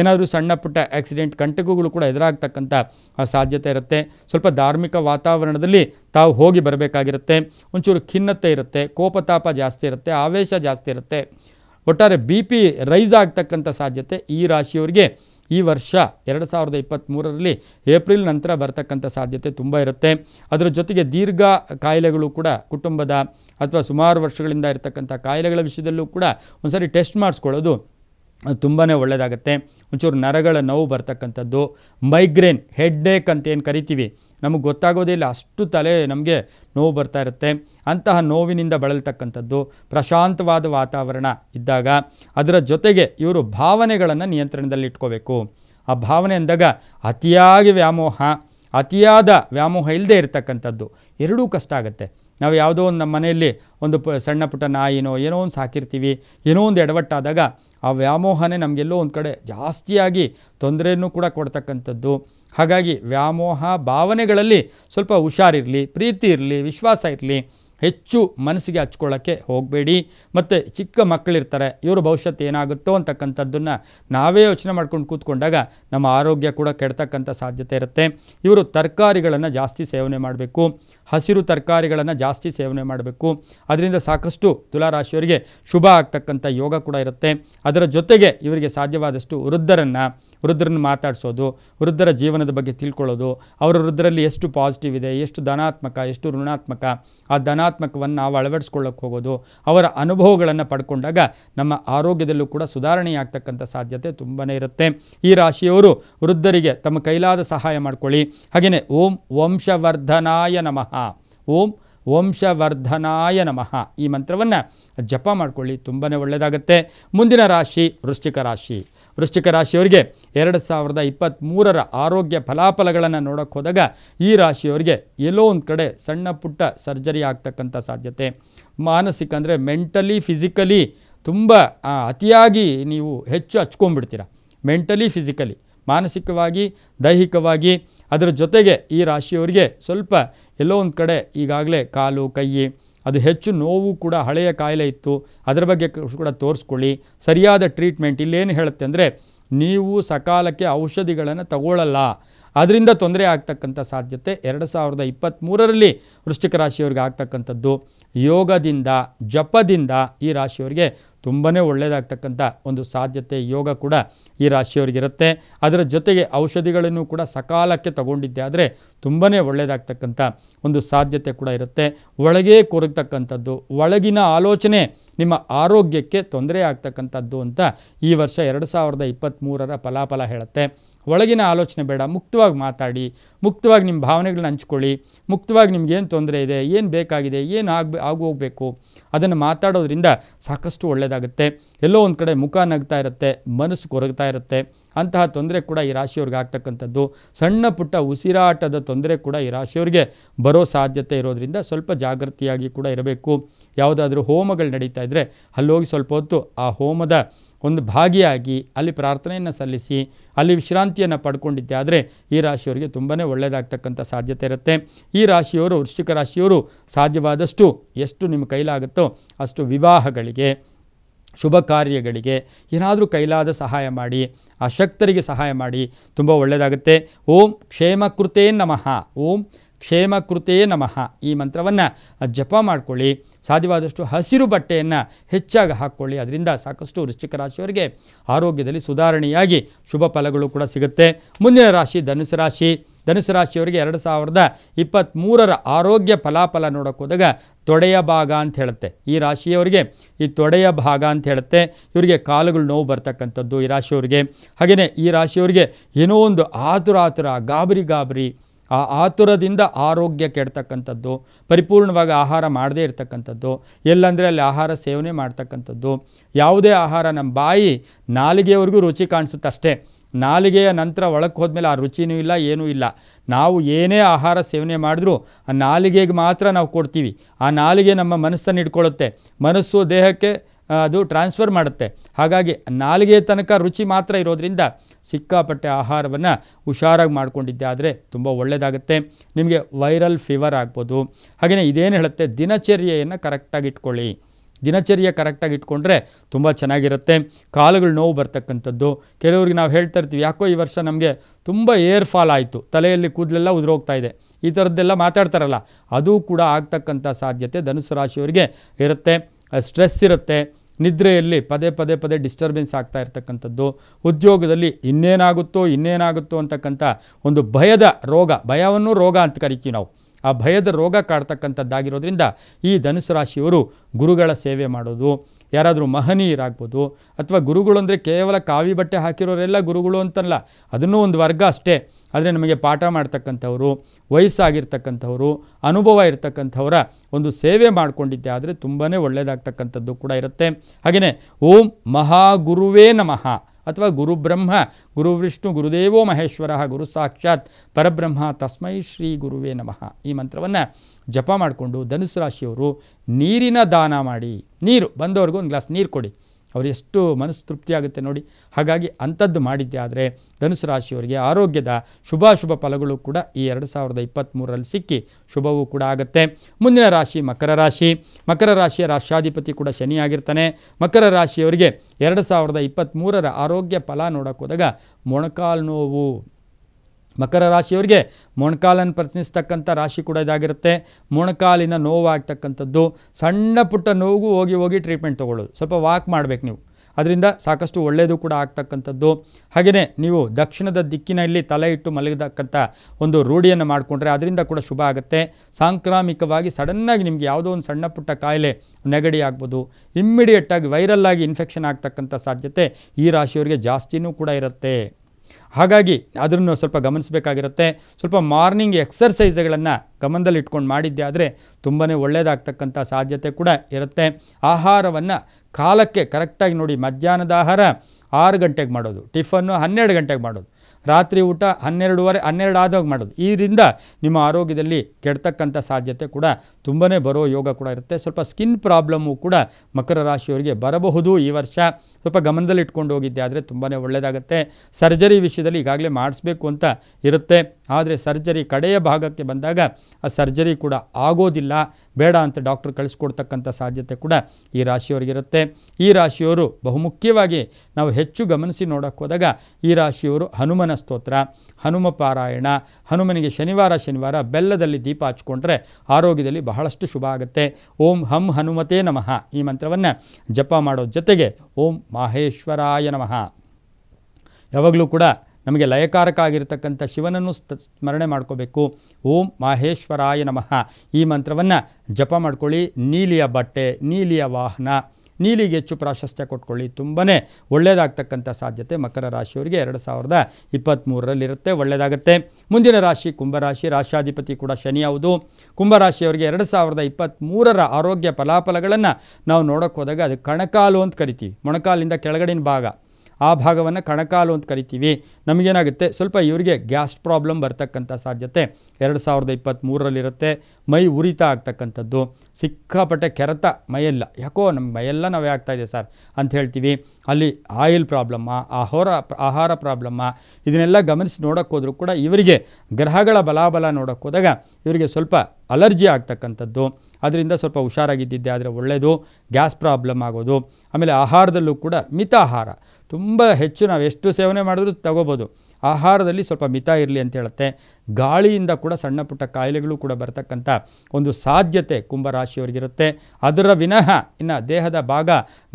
ಏನಾದರೂ ಸಣ್ಣ ಪುಟ್ಟ ಆಕ್ಸಿಡೆಂಟ್ ಕಂಟಕಗಳು ಕೂಡ ಎದುರಾಗ್ತಕ್ಕಂಥ ಸಾಧ್ಯತೆ ಇರುತ್ತೆ ಸ್ವಲ್ಪ ಧಾರ್ಮಿಕ ವಾತಾವರಣದಲ್ಲಿ ತಾವು ಹೋಗಿ ಬರಬೇಕಾಗಿರುತ್ತೆ ಒಂಚೂರು ಖಿನ್ನತೆ ಇರುತ್ತೆ ಕೋಪತಾಪ ಜಾಸ್ತಿ ಇರುತ್ತೆ ಆವೇಶ ಜಾಸ್ತಿ ಇರುತ್ತೆ ಒಟ್ಟಾರೆ ಬಿ ಪಿ ರೈಸ್ ಆಗ್ತಕ್ಕಂಥ ಸಾಧ್ಯತೆ ಈ ರಾಶಿಯವರಿಗೆ ಈ ವರ್ಷ ಎರಡು ಸಾವಿರದ ಇಪ್ಪತ್ತ್ಮೂರರಲ್ಲಿ ಏಪ್ರಿಲ್ ನಂತರ ಬರತಕ್ಕಂಥ ಸಾಧ್ಯತೆ ತುಂಬ ಇರುತ್ತೆ ಅದರ ಜೊತೆಗೆ ದೀರ್ಘ ಕಾಯಿಲೆಗಳು ಕೂಡ ಕುಟುಂಬದ ಅಥವಾ ಸುಮಾರು ವರ್ಷಗಳಿಂದ ಇರತಕ್ಕಂಥ ಕಾಯಿಲೆಗಳ ವಿಷಯದಲ್ಲೂ ಕೂಡ ಒಂದು ಸಾರಿ ಟೆಸ್ಟ್ ಮಾಡಿಸ್ಕೊಳ್ಳೋದು ತುಂಬಾ ಒಳ್ಳೆಯದಾಗುತ್ತೆ ಒಂಚೂರು ನರಗಳ ನೋವು ಬರ್ತಕ್ಕಂಥದ್ದು ಮೈಗ್ರೇನ್ ಹೆಡ್ಡೇಕ್ ಅಂತ ಏನು ಕರಿತೀವಿ ನಮಗೆ ಗೊತ್ತಾಗೋದೇ ಇಲ್ಲ ಅಷ್ಟು ತಲೆ ನಮಗೆ ನೋವು ಬರ್ತಾ ಇರುತ್ತೆ ಅಂತಹ ನೋವಿನಿಂದ ಬಳಲ್ತಕ್ಕಂಥದ್ದು ಪ್ರಶಾಂತವಾದ ವಾತಾವರಣ ಇದ್ದಾಗ ಅದರ ಜೊತೆಗೆ ಇವರು ಭಾವನೆಗಳನ್ನು ನಿಯಂತ್ರಣದಲ್ಲಿ ಇಟ್ಕೋಬೇಕು ಆ ಭಾವನೆ ಅಂದಾಗ ಅತಿಯಾಗಿ ವ್ಯಾಮೋಹ ಅತಿಯಾದ ವ್ಯಾಮೋಹ ಇಲ್ಲದೆ ಇರತಕ್ಕಂಥದ್ದು ಎರಡೂ ಕಷ್ಟ ಆಗುತ್ತೆ ನಾವು ಯಾವುದೋ ಒಂದು ನಮ್ಮ ಮನೆಯಲ್ಲಿ ಒಂದು ಪ ಸಣ್ಣ ಪುಟ್ಟ ನಾಯಿನೋ ಏನೋ ಒಂದು ಸಾಕಿರ್ತೀವಿ ಏನೋ ಒಂದು ಎಡವಟ್ಟಾದಾಗ ಆ ವ್ಯಾಮೋಹನೇ ನಮಗೆಲ್ಲೋ ಒಂದು ಕಡೆ ಜಾಸ್ತಿಯಾಗಿ ತೊಂದರೆಯನ್ನು ಕೂಡ ಕೊಡ್ತಕ್ಕಂಥದ್ದು ಹಾಗಾಗಿ ವ್ಯಾಮೋಹ ಭಾವನೆಗಳಲ್ಲಿ ಸ್ವಲ್ಪ ಹುಷಾರಿರಲಿ ಪ್ರೀತಿ ಇರಲಿ ವಿಶ್ವಾಸ ಇರಲಿ ಹೆಚ್ಚು ಮನಸ್ಸಿಗೆ ಹಚ್ಕೊಳ್ಳೋಕ್ಕೆ ಹೋಗಬೇಡಿ ಮತ್ತು ಚಿಕ್ಕ ಮಕ್ಕಳಿರ್ತಾರೆ ಇವರು ಭವಿಷ್ಯತ್ ಏನಾಗುತ್ತೋ ಅಂತಕ್ಕಂಥದ್ದನ್ನು ನಾವೇ ಯೋಚನೆ ಮಾಡ್ಕೊಂಡು ಕೂತ್ಕೊಂಡಾಗ ನಮ್ಮ ಆರೋಗ್ಯ ಕೂಡ ಕೆಡ್ತಕ್ಕಂಥ ಸಾಧ್ಯತೆ ಇರುತ್ತೆ ಇವರು ತರಕಾರಿಗಳನ್ನು ಜಾಸ್ತಿ ಸೇವನೆ ಮಾಡಬೇಕು ಹಸಿರು ತರಕಾರಿಗಳನ್ನು ಜಾಸ್ತಿ ಸೇವನೆ ಮಾಡಬೇಕು ಅದರಿಂದ ಸಾಕಷ್ಟು ತುಲಾರಾಶಿಯವರಿಗೆ ಶುಭ ಆಗ್ತಕ್ಕಂಥ ಯೋಗ ಕೂಡ ಇರುತ್ತೆ ಅದರ ಜೊತೆಗೆ ಇವರಿಗೆ ಸಾಧ್ಯವಾದಷ್ಟು ವೃದ್ಧರನ್ನು ವೃದ್ಧರನ್ನು ಮಾತಾಡಿಸೋದು ವೃದ್ಧರ ಜೀವನದ ಬಗ್ಗೆ ತಿಳ್ಕೊಳ್ಳೋದು ಅವರ ವೃದ್ಧರಲ್ಲಿ ಎಷ್ಟು ಪಾಸಿಟಿವ್ ಇದೆ ಎಷ್ಟು ಧನಾತ್ಮಕ ಎಷ್ಟು ಋಣಾತ್ಮಕ ಆ ಧನಾತ್ಮಕವನ್ನು ನಾವು ಅಳವಡಿಸ್ಕೊಳ್ಳೋಕೆ ಹೋಗೋದು ಅವರ ಅನುಭವಗಳನ್ನು ಪಡ್ಕೊಂಡಾಗ ನಮ್ಮ ಆರೋಗ್ಯದಲ್ಲೂ ಕೂಡ ಸುಧಾರಣೆಯಾಗ್ತಕ್ಕಂಥ ಸಾಧ್ಯತೆ ತುಂಬಾ ಇರುತ್ತೆ ಈ ರಾಶಿಯವರು ವೃದ್ಧರಿಗೆ ತಮ್ಮ ಕೈಲಾದ ಸಹಾಯ ಮಾಡ್ಕೊಳ್ಳಿ ಹಾಗೆಯೇ ಓಂ ವಂಶವರ್ಧನಾಯ ನಮಃ ಓಂ ವಂಶವರ್ಧನಾಯ ನಮಃ ಈ ಮಂತ್ರವನ್ನು ಜಪ ಮಾಡಿಕೊಳ್ಳಿ ತುಂಬಾ ಒಳ್ಳೆಯದಾಗುತ್ತೆ ಮುಂದಿನ ರಾಶಿ ವೃಶ್ಚಿಕ ರಾಶಿ ವೃಶ್ಚಿಕ ರಾಶಿಯವರಿಗೆ ಎರಡು ಸಾವಿರದ ಇಪ್ಪತ್ತ್ಮೂರರ ಆರೋಗ್ಯ ಫಲಾಫಲಗಳನ್ನು ನೋಡೋಕ್ಕೆ ಹೋದಾಗ ಈ ರಾಶಿಯವರಿಗೆ ಎಲ್ಲೋ ಒಂದು ಕಡೆ ಸಣ್ಣ ಪುಟ್ಟ ಸರ್ಜರಿ ಆಗ್ತಕ್ಕಂಥ ಸಾಧ್ಯತೆ ಮಾನಸಿಕ ಅಂದರೆ ಮೆಂಟಲಿ ಫಿಸಿಕಲಿ ತುಂಬ ಅತಿಯಾಗಿ ನೀವು ಹೆಚ್ಚು ಹಚ್ಕೊಂಡ್ಬಿಡ್ತೀರ ಮೆಂಟಲಿ ಫಿಸಿಕಲಿ ಮಾನಸಿಕವಾಗಿ ದೈಹಿಕವಾಗಿ ಅದರ ಜೊತೆಗೆ ಈ ರಾಶಿಯವರಿಗೆ ಸ್ವಲ್ಪ ಎಲ್ಲೋ ಒಂದು ಕಡೆ ಈಗಾಗಲೇ ಕಾಲು ಕೈ ಅದು ಹೆಚ್ಚು ನೋವು ಕೂಡ ಹಳೆಯ ಕಾಯಿಲೆ ಇತ್ತು ಅದರ ಬಗ್ಗೆ ಕೂಡ ತೋರಿಸ್ಕೊಳ್ಳಿ ಸರಿಯಾದ ಟ್ರೀಟ್ಮೆಂಟ್ ಇಲ್ಲೇನು ಹೇಳುತ್ತೆ ಅಂದರೆ ನೀವು ಸಕಾಲಕ್ಕೆ ಔಷಧಿಗಳನ್ನು ತಗೊಳ್ಳಲ್ಲ ಅದರಿಂದ ತೊಂದರೆ ಆಗ್ತಕ್ಕಂಥ ಸಾಧ್ಯತೆ ಎರಡು ಸಾವಿರದ ಇಪ್ಪತ್ತ್ಮೂರರಲ್ಲಿ ವೃಶ್ಚಿಕ ರಾಶಿಯವ್ರಿಗೆ ಆಗ್ತಕ್ಕಂಥದ್ದು ಯೋಗದಿಂದ ಜಪದಿಂದ ಈ ರಾಶಿಯವರಿಗೆ ತುಂಬನೇ ಒಳ್ಳೆಯದಾಗ್ತಕ್ಕಂಥ ಒಂದು ಸಾಧ್ಯತೆ ಯೋಗ ಕೂಡ ಈ ಇರುತ್ತೆ ಅದರ ಜೊತೆಗೆ ಔಷಧಿಗಳನ್ನು ಕೂಡ ಸಕಾಲಕ್ಕೆ ತಗೊಂಡಿದ್ದೆ ಆದರೆ ತುಂಬಾ ಒಳ್ಳೆಯದಾಗ್ತಕ್ಕಂಥ ಒಂದು ಸಾಧ್ಯತೆ ಕೂಡ ಇರುತ್ತೆ ಒಳಗೇ ಕೊರಗ್ತಕ್ಕಂಥದ್ದು ಒಳಗಿನ ಆಲೋಚನೆ ನಿಮ್ಮ ಆರೋಗ್ಯಕ್ಕೆ ತೊಂದರೆ ಆಗ್ತಕ್ಕಂಥದ್ದು ಅಂತ ಈ ವರ್ಷ ಎರಡು ಸಾವಿರದ ಇಪ್ಪತ್ತ್ಮೂರರ ಫಲಾಫಲ ಹೇಳುತ್ತೆ ಒಳಗಿನ ಆಲೋಚನೆ ಬೇಡ ಮುಕ್ತವಾಗಿ ಮಾತಾಡಿ ಮುಕ್ತವಾಗಿ ನಿಮ್ಮ ಭಾವನೆಗಳನ್ನ ಹಂಚ್ಕೊಳ್ಳಿ ಮುಕ್ತವಾಗಿ ನಿಮಗೇನು ತೊಂದರೆ ಇದೆ ಏನು ಬೇಕಾಗಿದೆ ಏನು ಆಗ ಆಗೋಗಬೇಕು ಅದನ್ನು ಮಾತಾಡೋದ್ರಿಂದ ಸಾಕಷ್ಟು ಒಳ್ಳೆಯದಾಗುತ್ತೆ ಎಲ್ಲೋ ಒಂದು ಕಡೆ ಮುಖ ನಗ್ತಾ ಇರುತ್ತೆ ಮನಸ್ಸು ಕೊರಗ್ತಾ ಇರುತ್ತೆ ಅಂತಹ ತೊಂದರೆ ಕೂಡ ಈ ರಾಶಿಯವ್ರಿಗೆ ಆಗ್ತಕ್ಕಂಥದ್ದು ಸಣ್ಣ ಪುಟ್ಟ ಉಸಿರಾಟದ ತೊಂದರೆ ಕೂಡ ಈ ರಾಶಿಯವ್ರಿಗೆ ಬರೋ ಸಾಧ್ಯತೆ ಇರೋದರಿಂದ ಸ್ವಲ್ಪ ಜಾಗೃತಿಯಾಗಿ ಕೂಡ ಇರಬೇಕು ಯಾವುದಾದ್ರೂ ಹೋಮಗಳು ನಡೀತಾ ಇದ್ದರೆ ಅಲ್ಲೋಗಿ ಸ್ವಲ್ಪ ಹೊತ್ತು ಆ ಹೋಮದ ಒಂದು ಭಾಗಿಯಾಗಿ ಅಲ್ಲಿ ಪ್ರಾರ್ಥನೆಯನ್ನು ಸಲ್ಲಿಸಿ ಅಲ್ಲಿ ವಿಶ್ರಾಂತಿಯನ್ನು ಪಡ್ಕೊಂಡಿದ್ದೆ ಆದರೆ ಈ ರಾಶಿಯವರಿಗೆ ತುಂಬಾ ಒಳ್ಳೆಯದಾಗ್ತಕ್ಕಂಥ ಸಾಧ್ಯತೆ ಇರುತ್ತೆ ಈ ರಾಶಿಯವರು ವೃಶ್ಚಿಕ ರಾಶಿಯವರು ಸಾಧ್ಯವಾದಷ್ಟು ಎಷ್ಟು ನಿಮ್ಮ ಕೈಲಾಗುತ್ತೋ ಅಷ್ಟು ವಿವಾಹಗಳಿಗೆ ಶುಭ ಕಾರ್ಯಗಳಿಗೆ ಏನಾದರೂ ಕೈಲಾದ ಸಹಾಯ ಮಾಡಿ ಅಶಕ್ತರಿಗೆ ಸಹಾಯ ಮಾಡಿ ತುಂಬ ಒಳ್ಳೆಯದಾಗುತ್ತೆ ಓಂ ಕ್ಷೇಮಕೃತೇ ನಮಃ ಓಂ ಕ್ಷೇಮಕೃತೇ ನಮಃ ಈ ಮಂತ್ರವನ್ನು ಜಪ ಮಾಡಿಕೊಳ್ಳಿ ಸಾಧ್ಯವಾದಷ್ಟು ಹಸಿರು ಬಟ್ಟೆಯನ್ನು ಹೆಚ್ಚಾಗಿ ಹಾಕ್ಕೊಳ್ಳಿ ಅದರಿಂದ ಸಾಕಷ್ಟು ವೃಶ್ಚಿಕ ರಾಶಿಯವರಿಗೆ ಆರೋಗ್ಯದಲ್ಲಿ ಸುಧಾರಣೆಯಾಗಿ ಶುಭ ಫಲಗಳು ಕೂಡ ಸಿಗುತ್ತೆ ಮುಂದಿನ ರಾಶಿ ಧನುಸು ರಾಶಿ ಧನುಸು ರಾಶಿಯವರಿಗೆ ಎರಡು ಸಾವಿರದ ಇಪ್ಪತ್ತ್ಮೂರರ ಆರೋಗ್ಯ ಫಲಾಫಲ ಹೋದಾಗ ತೊಡೆಯ ಭಾಗ ಅಂತ ಹೇಳುತ್ತೆ ಈ ರಾಶಿಯವರಿಗೆ ಈ ತೊಡೆಯ ಭಾಗ ಅಂತ ಹೇಳುತ್ತೆ ಇವರಿಗೆ ಕಾಲುಗಳು ನೋವು ಬರ್ತಕ್ಕಂಥದ್ದು ಈ ರಾಶಿಯವರಿಗೆ ಹಾಗೆಯೇ ಈ ರಾಶಿಯವರಿಗೆ ಏನೋ ಒಂದು ಆತುರ ಆತುರ ಗಾಬರಿ ಗಾಬರಿ ಆ ಆತುರದಿಂದ ಆರೋಗ್ಯ ಕೆಡ್ತಕ್ಕಂಥದ್ದು ಪರಿಪೂರ್ಣವಾಗಿ ಆಹಾರ ಮಾಡದೇ ಇರ್ತಕ್ಕಂಥದ್ದು ಎಲ್ಲಂದರೆ ಅಲ್ಲಿ ಆಹಾರ ಸೇವನೆ ಮಾಡ್ತಕ್ಕಂಥದ್ದು ಯಾವುದೇ ಆಹಾರ ನಮ್ಮ ಬಾಯಿ ನಾಲಿಗೆವರೆಗೂ ರುಚಿ ಕಾಣಿಸುತ್ತಷ್ಟೇ ನಾಲಿಗೆಯ ನಂತರ ಒಳಕ್ಕೆ ಹೋದ್ಮೇಲೆ ಆ ರುಚಿನೂ ಇಲ್ಲ ಏನೂ ಇಲ್ಲ ನಾವು ಏನೇ ಆಹಾರ ಸೇವನೆ ಮಾಡಿದ್ರೂ ಆ ನಾಲಿಗೆಗೆ ಮಾತ್ರ ನಾವು ಕೊಡ್ತೀವಿ ಆ ನಾಲಿಗೆ ನಮ್ಮ ಮನಸ್ಸನ್ನು ಇಟ್ಕೊಳ್ಳುತ್ತೆ ಮನಸ್ಸು ದೇಹಕ್ಕೆ ಅದು ಟ್ರಾನ್ಸ್ಫರ್ ಮಾಡುತ್ತೆ ಹಾಗಾಗಿ ನಾಲಿಗೆಯ ತನಕ ರುಚಿ ಮಾತ್ರ ಇರೋದರಿಂದ ಸಿಕ್ಕಾಪಟ್ಟೆ ಆಹಾರವನ್ನು ಹುಷಾರಾಗಿ ಮಾಡಿಕೊಂಡಿದ್ದೆ ಆದರೆ ತುಂಬ ಒಳ್ಳೆಯದಾಗುತ್ತೆ ನಿಮಗೆ ವೈರಲ್ ಫೀವರ್ ಆಗ್ಬೋದು ಹಾಗೆಯೇ ಇದೇನು ಹೇಳುತ್ತೆ ದಿನಚರ್ಯೆಯನ್ನು ಕರೆಕ್ಟಾಗಿ ಇಟ್ಕೊಳ್ಳಿ ದಿನಚರ್ಯೆ ಕರೆಕ್ಟಾಗಿ ಇಟ್ಕೊಂಡ್ರೆ ತುಂಬ ಚೆನ್ನಾಗಿರುತ್ತೆ ಕಾಲುಗಳು ನೋವು ಬರ್ತಕ್ಕಂಥದ್ದು ಕೆಲವ್ರಿಗೆ ನಾವು ಹೇಳ್ತಾ ಇರ್ತೀವಿ ಯಾಕೋ ಈ ವರ್ಷ ನಮಗೆ ತುಂಬ ಏರ್ ಫಾಲ್ ಆಯಿತು ತಲೆಯಲ್ಲಿ ಕೂದಲೆಲ್ಲ ಉದುರೋಗ್ತಾ ಇದೆ ಈ ಥರದ್ದೆಲ್ಲ ಮಾತಾಡ್ತಾರಲ್ಲ ಅದು ಕೂಡ ಆಗ್ತಕ್ಕಂಥ ಸಾಧ್ಯತೆ ಧನುಸು ರಾಶಿಯವರಿಗೆ ಇರುತ್ತೆ ಸ್ಟ್ರೆಸ್ ಇರುತ್ತೆ ನಿದ್ರೆಯಲ್ಲಿ ಪದೇ ಪದೇ ಪದೇ ಡಿಸ್ಟರ್ಬೆನ್ಸ್ ಆಗ್ತಾ ಇರ್ತಕ್ಕಂಥದ್ದು ಉದ್ಯೋಗದಲ್ಲಿ ಇನ್ನೇನಾಗುತ್ತೋ ಇನ್ನೇನಾಗುತ್ತೋ ಅಂತಕ್ಕಂಥ ಒಂದು ಭಯದ ರೋಗ ಭಯವನ್ನು ರೋಗ ಅಂತ ಕರಿತೀವಿ ನಾವು ಆ ಭಯದ ರೋಗ ಕಾಡ್ತಕ್ಕಂಥದ್ದಾಗಿರೋದ್ರಿಂದ ಈ ಧನುಸು ರಾಶಿಯವರು ಗುರುಗಳ ಸೇವೆ ಮಾಡೋದು ಯಾರಾದರೂ ಮಹನೀಯರಾಗ್ಬೋದು ಅಥವಾ ಗುರುಗಳು ಅಂದರೆ ಕೇವಲ ಕಾವಿ ಬಟ್ಟೆ ಹಾಕಿರೋರೆಲ್ಲ ಗುರುಗಳು ಅಂತಲ್ಲ ಅದನ್ನೂ ಒಂದು ವರ್ಗ ಅಷ್ಟೇ ಆದರೆ ನಮಗೆ ಪಾಠ ಮಾಡ್ತಕ್ಕಂಥವರು ವಯಸ್ಸಾಗಿರ್ತಕ್ಕಂಥವರು ಅನುಭವ ಇರತಕ್ಕಂಥವರ ಒಂದು ಸೇವೆ ಮಾಡಿಕೊಂಡಿದ್ದೆ ಆದರೆ ತುಂಬಾ ಒಳ್ಳೆಯದಾಗ್ತಕ್ಕಂಥದ್ದು ಕೂಡ ಇರುತ್ತೆ ಹಾಗೆಯೇ ಓಂ ಮಹಾಗುರುವೇ ನಮಃ ಅಥವಾ ಗುರುಬ್ರಹ್ಮ ಗುರು ವಿಷ್ಣು ಗುರುದೇವೋ ಮಹೇಶ್ವರ ಗುರು ಸಾಕ್ಷಾತ್ ಪರಬ್ರಹ್ಮ ತಸ್ಮೈ ಶ್ರೀ ಗುರುವೇ ನಮಃ ಈ ಮಂತ್ರವನ್ನು ಜಪ ಮಾಡಿಕೊಂಡು ಧನುಸು ರಾಶಿಯವರು ನೀರಿನ ದಾನ ಮಾಡಿ ನೀರು ಬಂದವ್ರಿಗೂ ಒಂದು ಗ್ಲಾಸ್ ನೀರು ಕೊಡಿ ಅವರು ಎಷ್ಟು ಮನಸ್ಸು ಆಗುತ್ತೆ ನೋಡಿ ಹಾಗಾಗಿ ಅಂಥದ್ದು ಮಾಡಿದ್ದೆ ಆದರೆ ಧನುಸು ರಾಶಿಯವರಿಗೆ ಆರೋಗ್ಯದ ಶುಭಾಶುಭ ಫಲಗಳು ಕೂಡ ಈ ಎರಡು ಸಾವಿರದ ಇಪ್ಪತ್ತ್ಮೂರರಲ್ಲಿ ಸಿಕ್ಕಿ ಶುಭವೂ ಕೂಡ ಆಗುತ್ತೆ ಮುಂದಿನ ರಾಶಿ ಮಕರ ರಾಶಿ ಮಕರ ರಾಶಿಯ ರಾಷ್ಟ್ರಾಧಿಪತಿ ಕೂಡ ಶನಿಯಾಗಿರ್ತಾನೆ ಮಕರ ರಾಶಿಯವರಿಗೆ ಎರಡು ಸಾವಿರದ ಇಪ್ಪತ್ತ್ಮೂರರ ಆರೋಗ್ಯ ಫಲ ನೋಡೋಕ್ಕೋದಾಗ ಮೊಣಕಾಲು ನೋವು ಮಕರ ರಾಶಿಯವರಿಗೆ ಮೊಣಕಾಲನ್ನು ಪ್ರಶ್ನಿಸ್ತಕ್ಕಂಥ ರಾಶಿ ಕೂಡ ಇದಾಗಿರುತ್ತೆ ಮೊಣಕಾಲಿನ ನೋವಾಗ್ತಕ್ಕಂಥದ್ದು ಸಣ್ಣ ಪುಟ್ಟ ನೋವು ಹೋಗಿ ಹೋಗಿ ಟ್ರೀಟ್ಮೆಂಟ್ ತೊಗೊಳ್ಳೋದು ಸ್ವಲ್ಪ ವಾಕ್ ಮಾಡಬೇಕು ನೀವು ಅದರಿಂದ ಸಾಕಷ್ಟು ಒಳ್ಳೆಯದು ಕೂಡ ಆಗ್ತಕ್ಕಂಥದ್ದು ಹಾಗೆಯೇ ನೀವು ದಕ್ಷಿಣದ ದಿಕ್ಕಿನಲ್ಲಿ ತಲೆ ಇಟ್ಟು ಮಲಗತಕ್ಕಂಥ ಒಂದು ರೂಢಿಯನ್ನು ಮಾಡಿಕೊಂಡ್ರೆ ಅದರಿಂದ ಕೂಡ ಶುಭ ಆಗುತ್ತೆ ಸಾಂಕ್ರಾಮಿಕವಾಗಿ ಸಡನ್ನಾಗಿ ನಿಮಗೆ ಯಾವುದೋ ಒಂದು ಸಣ್ಣ ಪುಟ್ಟ ಕಾಯಿಲೆ ನೆಗಡಿ ಆಗ್ಬೋದು ಇಮ್ಮಿಡಿಯೇಟಾಗಿ ವೈರಲ್ಲಾಗಿ ಇನ್ಫೆಕ್ಷನ್ ಆಗ್ತಕ್ಕಂಥ ಸಾಧ್ಯತೆ ಈ ರಾಶಿಯವರಿಗೆ ಜಾಸ್ತಿನೂ ಕೂಡ ಇರುತ್ತೆ ಹಾಗಾಗಿ ಅದನ್ನು ಸ್ವಲ್ಪ ಗಮನಿಸಬೇಕಾಗಿರುತ್ತೆ ಸ್ವಲ್ಪ ಮಾರ್ನಿಂಗ್ ಎಕ್ಸರ್ಸೈಸ್ಗಳನ್ನು ಗಮನದಲ್ಲಿ ಇಟ್ಕೊಂಡು ಮಾಡಿದ್ದೆ ಆದರೆ ತುಂಬಾ ಒಳ್ಳೆಯದಾಗ್ತಕ್ಕಂಥ ಸಾಧ್ಯತೆ ಕೂಡ ಇರುತ್ತೆ ಆಹಾರವನ್ನು ಕಾಲಕ್ಕೆ ಕರೆಕ್ಟಾಗಿ ನೋಡಿ ಮಧ್ಯಾಹ್ನದ ಆಹಾರ ಆರು ಗಂಟೆಗೆ ಮಾಡೋದು ಟಿಫನ್ನು ಹನ್ನೆರಡು ಗಂಟೆಗೆ ಮಾಡೋದು ರಾತ್ರಿ ಊಟ ಹನ್ನೆರಡುವರೆ ಹನ್ನೆರಡು ಆದಾಗ ಮಾಡೋದು ಇದರಿಂದ ನಿಮ್ಮ ಆರೋಗ್ಯದಲ್ಲಿ ಕೆಡ್ತಕ್ಕಂಥ ಸಾಧ್ಯತೆ ಕೂಡ ತುಂಬನೇ ಬರೋ ಯೋಗ ಕೂಡ ಇರುತ್ತೆ ಸ್ವಲ್ಪ ಸ್ಕಿನ್ ಪ್ರಾಬ್ಲಮ್ಮು ಕೂಡ ಮಕರ ರಾಶಿಯವರಿಗೆ ಬರಬಹುದು ಈ ವರ್ಷ ಸ್ವಲ್ಪ ಗಮನದಲ್ಲಿ ಇಟ್ಕೊಂಡು ಹೋಗಿದ್ದೆ ಆದರೆ ತುಂಬಾ ಒಳ್ಳೆಯದಾಗುತ್ತೆ ಸರ್ಜರಿ ವಿಷಯದಲ್ಲಿ ಈಗಾಗಲೇ ಮಾಡಿಸ್ಬೇಕು ಅಂತ ಇರುತ್ತೆ ಆದರೆ ಸರ್ಜರಿ ಕಡೆಯ ಭಾಗಕ್ಕೆ ಬಂದಾಗ ಆ ಸರ್ಜರಿ ಕೂಡ ಆಗೋದಿಲ್ಲ ಬೇಡ ಅಂತ ಡಾಕ್ಟರ್ ಕಳಿಸ್ಕೊಡ್ತಕ್ಕಂಥ ಸಾಧ್ಯತೆ ಕೂಡ ಈ ರಾಶಿಯವರಿಗಿರುತ್ತೆ ಈ ರಾಶಿಯವರು ಬಹುಮುಖ್ಯವಾಗಿ ನಾವು ಹೆಚ್ಚು ಗಮನಿಸಿ ನೋಡೋಕ್ಕೆ ಹೋದಾಗ ಈ ರಾಶಿಯವರು ಹನುಮನ ಸ್ತೋತ್ರ ಹನುಮ ಪಾರಾಯಣ ಹನುಮನಿಗೆ ಶನಿವಾರ ಶನಿವಾರ ಬೆಲ್ಲದಲ್ಲಿ ದೀಪ ಹಚ್ಕೊಂಡ್ರೆ ಆರೋಗ್ಯದಲ್ಲಿ ಬಹಳಷ್ಟು ಶುಭ ಆಗುತ್ತೆ ಓಂ ಹಂ ಹನುಮತೇ ನಮಃ ಈ ಮಂತ್ರವನ್ನು ಜಪ ಮಾಡೋ ಜೊತೆಗೆ ಓಂ ಮಾಹೇಶ್ವರಾಯ ನಮಃ ಯಾವಾಗಲೂ ಕೂಡ ನಮಗೆ ಲಯಕಾರಕ ಆಗಿರತಕ್ಕಂಥ ಶಿವನನ್ನು ಸ್ಮರಣೆ ಮಾಡ್ಕೋಬೇಕು ಓಂ ಮಾಹೇಶ್ವರಾಯ ನಮಃ ಈ ಮಂತ್ರವನ್ನು ಜಪ ಮಾಡ್ಕೊಳ್ಳಿ ನೀಲಿಯ ಬಟ್ಟೆ ನೀಲಿಯ ವಾಹನ ನೀಲಿಗೆ ಹೆಚ್ಚು ಪ್ರಾಶಸ್ತ್ಯ ಕೊಟ್ಕೊಳ್ಳಿ ತುಂಬನೇ ಒಳ್ಳೆಯದಾಗ್ತಕ್ಕಂಥ ಸಾಧ್ಯತೆ ಮಕರ ರಾಶಿಯವರಿಗೆ ಎರಡು ಸಾವಿರದ ಇಪ್ಪತ್ತ್ಮೂರರಲ್ಲಿರುತ್ತೆ ಒಳ್ಳೆಯದಾಗುತ್ತೆ ಮುಂದಿನ ರಾಶಿ ಕುಂಭರಾಶಿ ರಾಷ್ಟ್ರಾಧಿಪತಿ ಕೂಡ ಶನಿ ಕುಂಭರಾಶಿಯವರಿಗೆ ಎರಡು ಸಾವಿರದ ಇಪ್ಪತ್ತ್ಮೂರರ ಆರೋಗ್ಯ ಫಲಾಫಲಗಳನ್ನು ನಾವು ನೋಡೋಕ್ಕೆ ಹೋದಾಗ ಅದು ಕಣಕಾಲು ಅಂತ ಕರಿತೀವಿ ಮೊಣಕಾಲಿಂದ ಕೆಳಗಡಿನ ಭಾಗ ಆ ಭಾಗವನ್ನು ಕಣಕಾಲು ಅಂತ ಕರಿತೀವಿ ನಮಗೇನಾಗುತ್ತೆ ಸ್ವಲ್ಪ ಇವರಿಗೆ ಗ್ಯಾಸ್ ಪ್ರಾಬ್ಲಮ್ ಬರ್ತಕ್ಕಂಥ ಸಾಧ್ಯತೆ ಎರಡು ಸಾವಿರದ ಇಪ್ಪತ್ತ್ಮೂರರಲ್ಲಿರುತ್ತೆ ಮೈ ಉರಿತ ಆಗ್ತಕ್ಕಂಥದ್ದು ಸಿಕ್ಕಾಪಟ್ಟೆ ಕೆರೆತ ಮೈಯೆಲ್ಲ ಯಾಕೋ ನಮ್ಮ ಮೈಯೆಲ್ಲ ನಾವೇ ಇದೆ ಸರ್ ಅಂತ ಹೇಳ್ತೀವಿ ಅಲ್ಲಿ ಆಯಿಲ್ ಪ್ರಾಬ್ಲಮ್ಮ ಆಹೋರ ಆಹಾರ ಪ್ರಾಬ್ಲಮ್ಮ ಇದನ್ನೆಲ್ಲ ಗಮನಿಸಿ ನೋಡೋಕ್ಕೋದ್ರೂ ಕೂಡ ಇವರಿಗೆ ಗ್ರಹಗಳ ಬಲಾಬಲ ನೋಡೋಕ್ಕೋದಾಗ ಇವರಿಗೆ ಸ್ವಲ್ಪ ಅಲರ್ಜಿ ಆಗ್ತಕ್ಕಂಥದ್ದು ಅದರಿಂದ ಸ್ವಲ್ಪ ಹುಷಾರಾಗಿದ್ದಿದ್ದೆ ಆದರೆ ಒಳ್ಳೆಯದು ಗ್ಯಾಸ್ ಪ್ರಾಬ್ಲಮ್ ಆಗೋದು ಆಮೇಲೆ ಆಹಾರದಲ್ಲೂ ಕೂಡ ಮಿತ ಆಹಾರ ತುಂಬ ಹೆಚ್ಚು ನಾವು ಎಷ್ಟು ಸೇವನೆ ಮಾಡಿದ್ರೂ ತಗೋಬೋದು ಆಹಾರದಲ್ಲಿ ಸ್ವಲ್ಪ ಮಿತ ಇರಲಿ ಅಂತ ಹೇಳುತ್ತೆ ಗಾಳಿಯಿಂದ ಕೂಡ ಸಣ್ಣ ಪುಟ್ಟ ಕಾಯಿಲೆಗಳು ಕೂಡ ಬರತಕ್ಕಂಥ ಒಂದು ಸಾಧ್ಯತೆ ಕುಂಭರಾಶಿಯವರಿಗಿರುತ್ತೆ ಅದರ ವಿನಃ ಇನ್ನು ದೇಹದ ಭಾಗ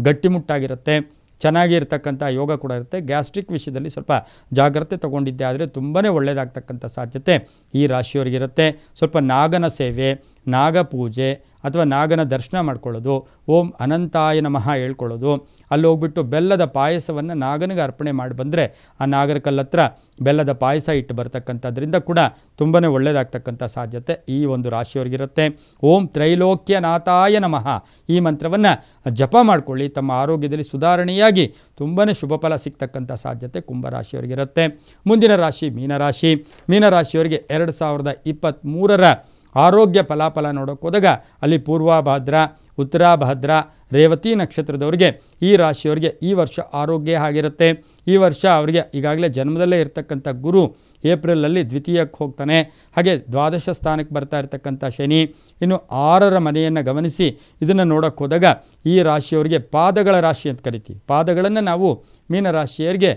ಗಟ್ಟಿಮುಟ್ಟಾಗಿರುತ್ತೆ ಚೆನ್ನಾಗಿ ಇರತಕ್ಕಂಥ ಯೋಗ ಕೂಡ ಇರುತ್ತೆ ಗ್ಯಾಸ್ಟ್ರಿಕ್ ವಿಷಯದಲ್ಲಿ ಸ್ವಲ್ಪ ಜಾಗ್ರತೆ ತೊಗೊಂಡಿದ್ದೆ ಆದರೆ ತುಂಬಾ ಒಳ್ಳೆಯದಾಗ್ತಕ್ಕಂಥ ಸಾಧ್ಯತೆ ಈ ರಾಶಿಯವರಿಗಿರುತ್ತೆ ಸ್ವಲ್ಪ ನಾಗನ ಸೇವೆ ನಾಗಪೂಜೆ ಅಥವಾ ನಾಗನ ದರ್ಶನ ಮಾಡ್ಕೊಳ್ಳೋದು ಓಂ ಅನಂತಾಯ ನಮಃ ಹೇಳ್ಕೊಳ್ಳೋದು ಅಲ್ಲಿ ಹೋಗ್ಬಿಟ್ಟು ಬೆಲ್ಲದ ಪಾಯಸವನ್ನು ನಾಗನಿಗೆ ಅರ್ಪಣೆ ಮಾಡಿ ಬಂದರೆ ಆ ನಾಗರಕಲ್ಲ ಹತ್ರ ಬೆಲ್ಲದ ಪಾಯಸ ಇಟ್ಟು ಬರ್ತಕ್ಕಂಥದ್ರಿಂದ ಕೂಡ ತುಂಬಾ ಒಳ್ಳೆಯದಾಗ್ತಕ್ಕಂಥ ಸಾಧ್ಯತೆ ಈ ಒಂದು ರಾಶಿಯವರಿಗಿರುತ್ತೆ ಓಂ ತ್ರೈಲೋಕ್ಯನಾಥಾಯ ನಮಃ ಈ ಮಂತ್ರವನ್ನು ಜಪ ಮಾಡಿಕೊಳ್ಳಿ ತಮ್ಮ ಆರೋಗ್ಯದಲ್ಲಿ ಸುಧಾರಣೆಯಾಗಿ ತುಂಬಾ ಶುಭ ಫಲ ಸಿಗ್ತಕ್ಕಂಥ ಸಾಧ್ಯತೆ ಕುಂಭರಾಶಿಯವರಿಗಿರುತ್ತೆ ಮುಂದಿನ ರಾಶಿ ಮೀನರಾಶಿ ಮೀನರಾಶಿಯವರಿಗೆ ಎರಡು ಸಾವಿರದ ಇಪ್ಪತ್ತ್ಮೂರರ ಆರೋಗ್ಯ ಫಲಾಫಲ ನೋಡೋಕ್ಕೋದಾಗ ಅಲ್ಲಿ ಪೂರ್ವಭಾದ್ರ ಉತ್ತರ ಭದ್ರಾ ರೇವತಿ ನಕ್ಷತ್ರದವರಿಗೆ ಈ ರಾಶಿಯವರಿಗೆ ಈ ವರ್ಷ ಆರೋಗ್ಯ ಆಗಿರುತ್ತೆ ಈ ವರ್ಷ ಅವರಿಗೆ ಈಗಾಗಲೇ ಜನ್ಮದಲ್ಲೇ ಇರತಕ್ಕಂಥ ಗುರು ಏಪ್ರಿಲಲ್ಲಿ ದ್ವಿತೀಯಕ್ಕೆ ಹೋಗ್ತಾನೆ ಹಾಗೆ ದ್ವಾದಶ ಸ್ಥಾನಕ್ಕೆ ಬರ್ತಾ ಇರತಕ್ಕಂಥ ಶನಿ ಇನ್ನು ಆರರ ಮನೆಯನ್ನು ಗಮನಿಸಿ ಇದನ್ನು ನೋಡೋಕ್ಕೆ ಹೋದಾಗ ಈ ರಾಶಿಯವರಿಗೆ ಪಾದಗಳ ರಾಶಿ ಅಂತ ಕರಿತೀವಿ ಪಾದಗಳನ್ನು ನಾವು ಮೀನರಾಶಿಯವರಿಗೆ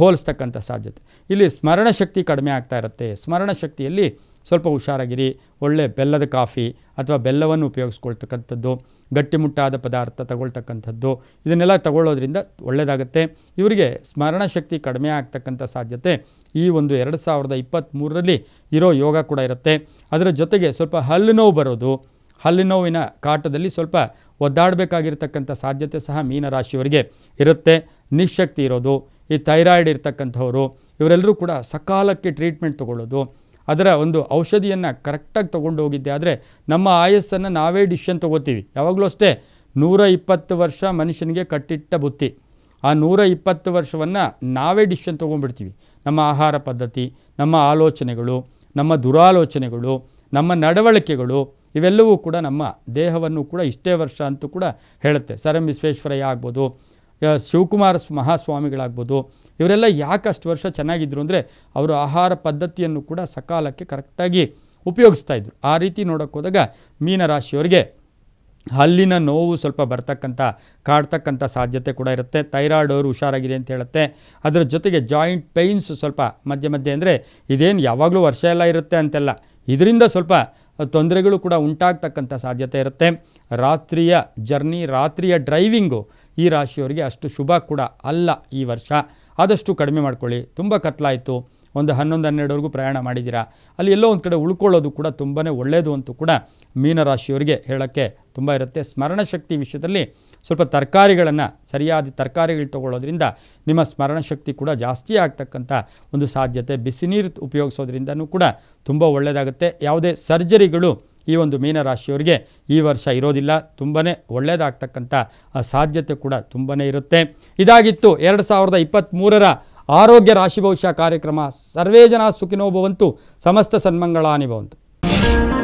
ಹೋಲಿಸ್ತಕ್ಕಂಥ ಸಾಧ್ಯತೆ ಇಲ್ಲಿ ಸ್ಮರಣ ಶಕ್ತಿ ಕಡಿಮೆ ಆಗ್ತಾ ಇರುತ್ತೆ ಸ್ಮರಣ ಶಕ್ತಿಯಲ್ಲಿ ಸ್ವಲ್ಪ ಹುಷಾರಾಗಿರಿ ಒಳ್ಳೆ ಬೆಲ್ಲದ ಕಾಫಿ ಅಥವಾ ಬೆಲ್ಲವನ್ನು ಉಪಯೋಗಿಸ್ಕೊಳ್ತಕ್ಕಂಥದ್ದು ಗಟ್ಟಿಮುಟ್ಟಾದ ಪದಾರ್ಥ ತಗೊಳ್ತಕ್ಕಂಥದ್ದು ಇದನ್ನೆಲ್ಲ ತಗೊಳ್ಳೋದ್ರಿಂದ ಒಳ್ಳೆಯದಾಗುತ್ತೆ ಇವರಿಗೆ ಸ್ಮರಣಶಕ್ತಿ ಕಡಿಮೆ ಆಗ್ತಕ್ಕಂಥ ಸಾಧ್ಯತೆ ಈ ಒಂದು ಎರಡು ಸಾವಿರದ ಇಪ್ಪತ್ತ್ಮೂರರಲ್ಲಿ ಇರೋ ಯೋಗ ಕೂಡ ಇರುತ್ತೆ ಅದರ ಜೊತೆಗೆ ಸ್ವಲ್ಪ ಹಲ್ಲು ನೋವು ಬರೋದು ಹಲ್ಲು ನೋವಿನ ಕಾಟದಲ್ಲಿ ಸ್ವಲ್ಪ ಒದ್ದಾಡಬೇಕಾಗಿರ್ತಕ್ಕಂಥ ಸಾಧ್ಯತೆ ಸಹ ಮೀನರಾಶಿಯವರಿಗೆ ಇರುತ್ತೆ ನಿಶಕ್ತಿ ಇರೋದು ಈ ಥೈರಾಯ್ಡ್ ಇರ್ತಕ್ಕಂಥವರು ಇವರೆಲ್ಲರೂ ಕೂಡ ಸಕಾಲಕ್ಕೆ ಟ್ರೀಟ್ಮೆಂಟ್ ತೊಗೊಳ್ಳೋದು ಅದರ ಒಂದು ಔಷಧಿಯನ್ನು ಕರೆಕ್ಟಾಗಿ ತೊಗೊಂಡು ಹೋಗಿದ್ದೆ ಆದರೆ ನಮ್ಮ ಆಯಸ್ಸನ್ನು ನಾವೇ ಡಿಶನ್ ತೊಗೋತೀವಿ ಯಾವಾಗಲೂ ಅಷ್ಟೇ ನೂರ ಇಪ್ಪತ್ತು ವರ್ಷ ಮನುಷ್ಯನಿಗೆ ಕಟ್ಟಿಟ್ಟ ಬುತ್ತಿ ಆ ನೂರ ಇಪ್ಪತ್ತು ವರ್ಷವನ್ನು ನಾವೇ ಡಿಶನ್ ತೊಗೊಂಡ್ಬಿಡ್ತೀವಿ ನಮ್ಮ ಆಹಾರ ಪದ್ಧತಿ ನಮ್ಮ ಆಲೋಚನೆಗಳು ನಮ್ಮ ದುರಾಲೋಚನೆಗಳು ನಮ್ಮ ನಡವಳಿಕೆಗಳು ಇವೆಲ್ಲವೂ ಕೂಡ ನಮ್ಮ ದೇಹವನ್ನು ಕೂಡ ಇಷ್ಟೇ ವರ್ಷ ಅಂತೂ ಕೂಡ ಹೇಳುತ್ತೆ ಸರ್ ಎಂ ವಿಶ್ವೇಶ್ವರಯ್ಯ ಆಗ್ಬೋದು ಶಿವಕುಮಾರ ಮಹಾಸ್ವಾಮಿಗಳಾಗ್ಬೋದು ಇವರೆಲ್ಲ ಅಷ್ಟು ವರ್ಷ ಚೆನ್ನಾಗಿದ್ದರು ಅಂದರೆ ಅವರು ಆಹಾರ ಪದ್ಧತಿಯನ್ನು ಕೂಡ ಸಕಾಲಕ್ಕೆ ಕರೆಕ್ಟಾಗಿ ಉಪಯೋಗಿಸ್ತಾ ಇದ್ರು ಆ ರೀತಿ ನೋಡೋಕ್ಕೋದಾಗ ಮೀನರಾಶಿಯವರಿಗೆ ಹಲ್ಲಿನ ನೋವು ಸ್ವಲ್ಪ ಬರ್ತಕ್ಕಂಥ ಕಾಡ್ತಕ್ಕಂಥ ಸಾಧ್ಯತೆ ಕೂಡ ಇರುತ್ತೆ ಥೈರಾಯ್ಡ್ ಅವರು ಹುಷಾರಾಗಿದೆ ಅಂತ ಹೇಳುತ್ತೆ ಅದರ ಜೊತೆಗೆ ಜಾಯಿಂಟ್ ಪೈನ್ಸ್ ಸ್ವಲ್ಪ ಮಧ್ಯೆ ಮಧ್ಯೆ ಅಂದರೆ ಇದೇನು ಯಾವಾಗಲೂ ವರ್ಷ ಎಲ್ಲ ಇರುತ್ತೆ ಅಂತೆಲ್ಲ ಇದರಿಂದ ಸ್ವಲ್ಪ ತೊಂದರೆಗಳು ಕೂಡ ಉಂಟಾಗ್ತಕ್ಕಂಥ ಸಾಧ್ಯತೆ ಇರುತ್ತೆ ರಾತ್ರಿಯ ಜರ್ನಿ ರಾತ್ರಿಯ ಡ್ರೈವಿಂಗು ಈ ರಾಶಿಯವರಿಗೆ ಅಷ್ಟು ಶುಭ ಕೂಡ ಅಲ್ಲ ಈ ವರ್ಷ ಆದಷ್ಟು ಕಡಿಮೆ ಮಾಡ್ಕೊಳ್ಳಿ ತುಂಬ ಕತ್ಲಾಯಿತು ಒಂದು ಹನ್ನೊಂದು ಹನ್ನೆರಡುವರೆಗೂ ಪ್ರಯಾಣ ಮಾಡಿದ್ದೀರಾ ಅಲ್ಲಿ ಎಲ್ಲೋ ಒಂದು ಕಡೆ ಉಳ್ಕೊಳ್ಳೋದು ಕೂಡ ತುಂಬಾ ಒಳ್ಳೆಯದು ಅಂತೂ ಕೂಡ ಮೀನರಾಶಿಯವರಿಗೆ ಹೇಳೋಕ್ಕೆ ತುಂಬ ಇರುತ್ತೆ ಸ್ಮರಣಶಕ್ತಿ ವಿಷಯದಲ್ಲಿ ಸ್ವಲ್ಪ ತರಕಾರಿಗಳನ್ನು ಸರಿಯಾದ ತರಕಾರಿಗಳು ತೊಗೊಳ್ಳೋದ್ರಿಂದ ನಿಮ್ಮ ಸ್ಮರಣ ಶಕ್ತಿ ಕೂಡ ಜಾಸ್ತಿ ಆಗ್ತಕ್ಕಂಥ ಒಂದು ಸಾಧ್ಯತೆ ಬಿಸಿ ನೀರು ಉಪಯೋಗಿಸೋದ್ರಿಂದನೂ ಕೂಡ ತುಂಬ ಒಳ್ಳೆಯದಾಗುತ್ತೆ ಯಾವುದೇ ಸರ್ಜರಿಗಳು ಈ ಒಂದು ಮೀನರಾಶಿಯವರಿಗೆ ಈ ವರ್ಷ ಇರೋದಿಲ್ಲ ತುಂಬಾ ಒಳ್ಳೆಯದಾಗ್ತಕ್ಕಂಥ ಸಾಧ್ಯತೆ ಕೂಡ ತುಂಬಾ ಇರುತ್ತೆ ಇದಾಗಿತ್ತು ಎರಡು ಸಾವಿರದ ಇಪ್ಪತ್ತ್ಮೂರರ ಆರೋಗ್ಯ ರಾಶಿ ಭವಿಷ್ಯ ಕಾರ್ಯಕ್ರಮ ಸರ್ವೇ ಜನ ಸುಖಿನೋಭವಂತು ಸಮಸ್ತ ಸನ್ಮಂಗಳಾನಿ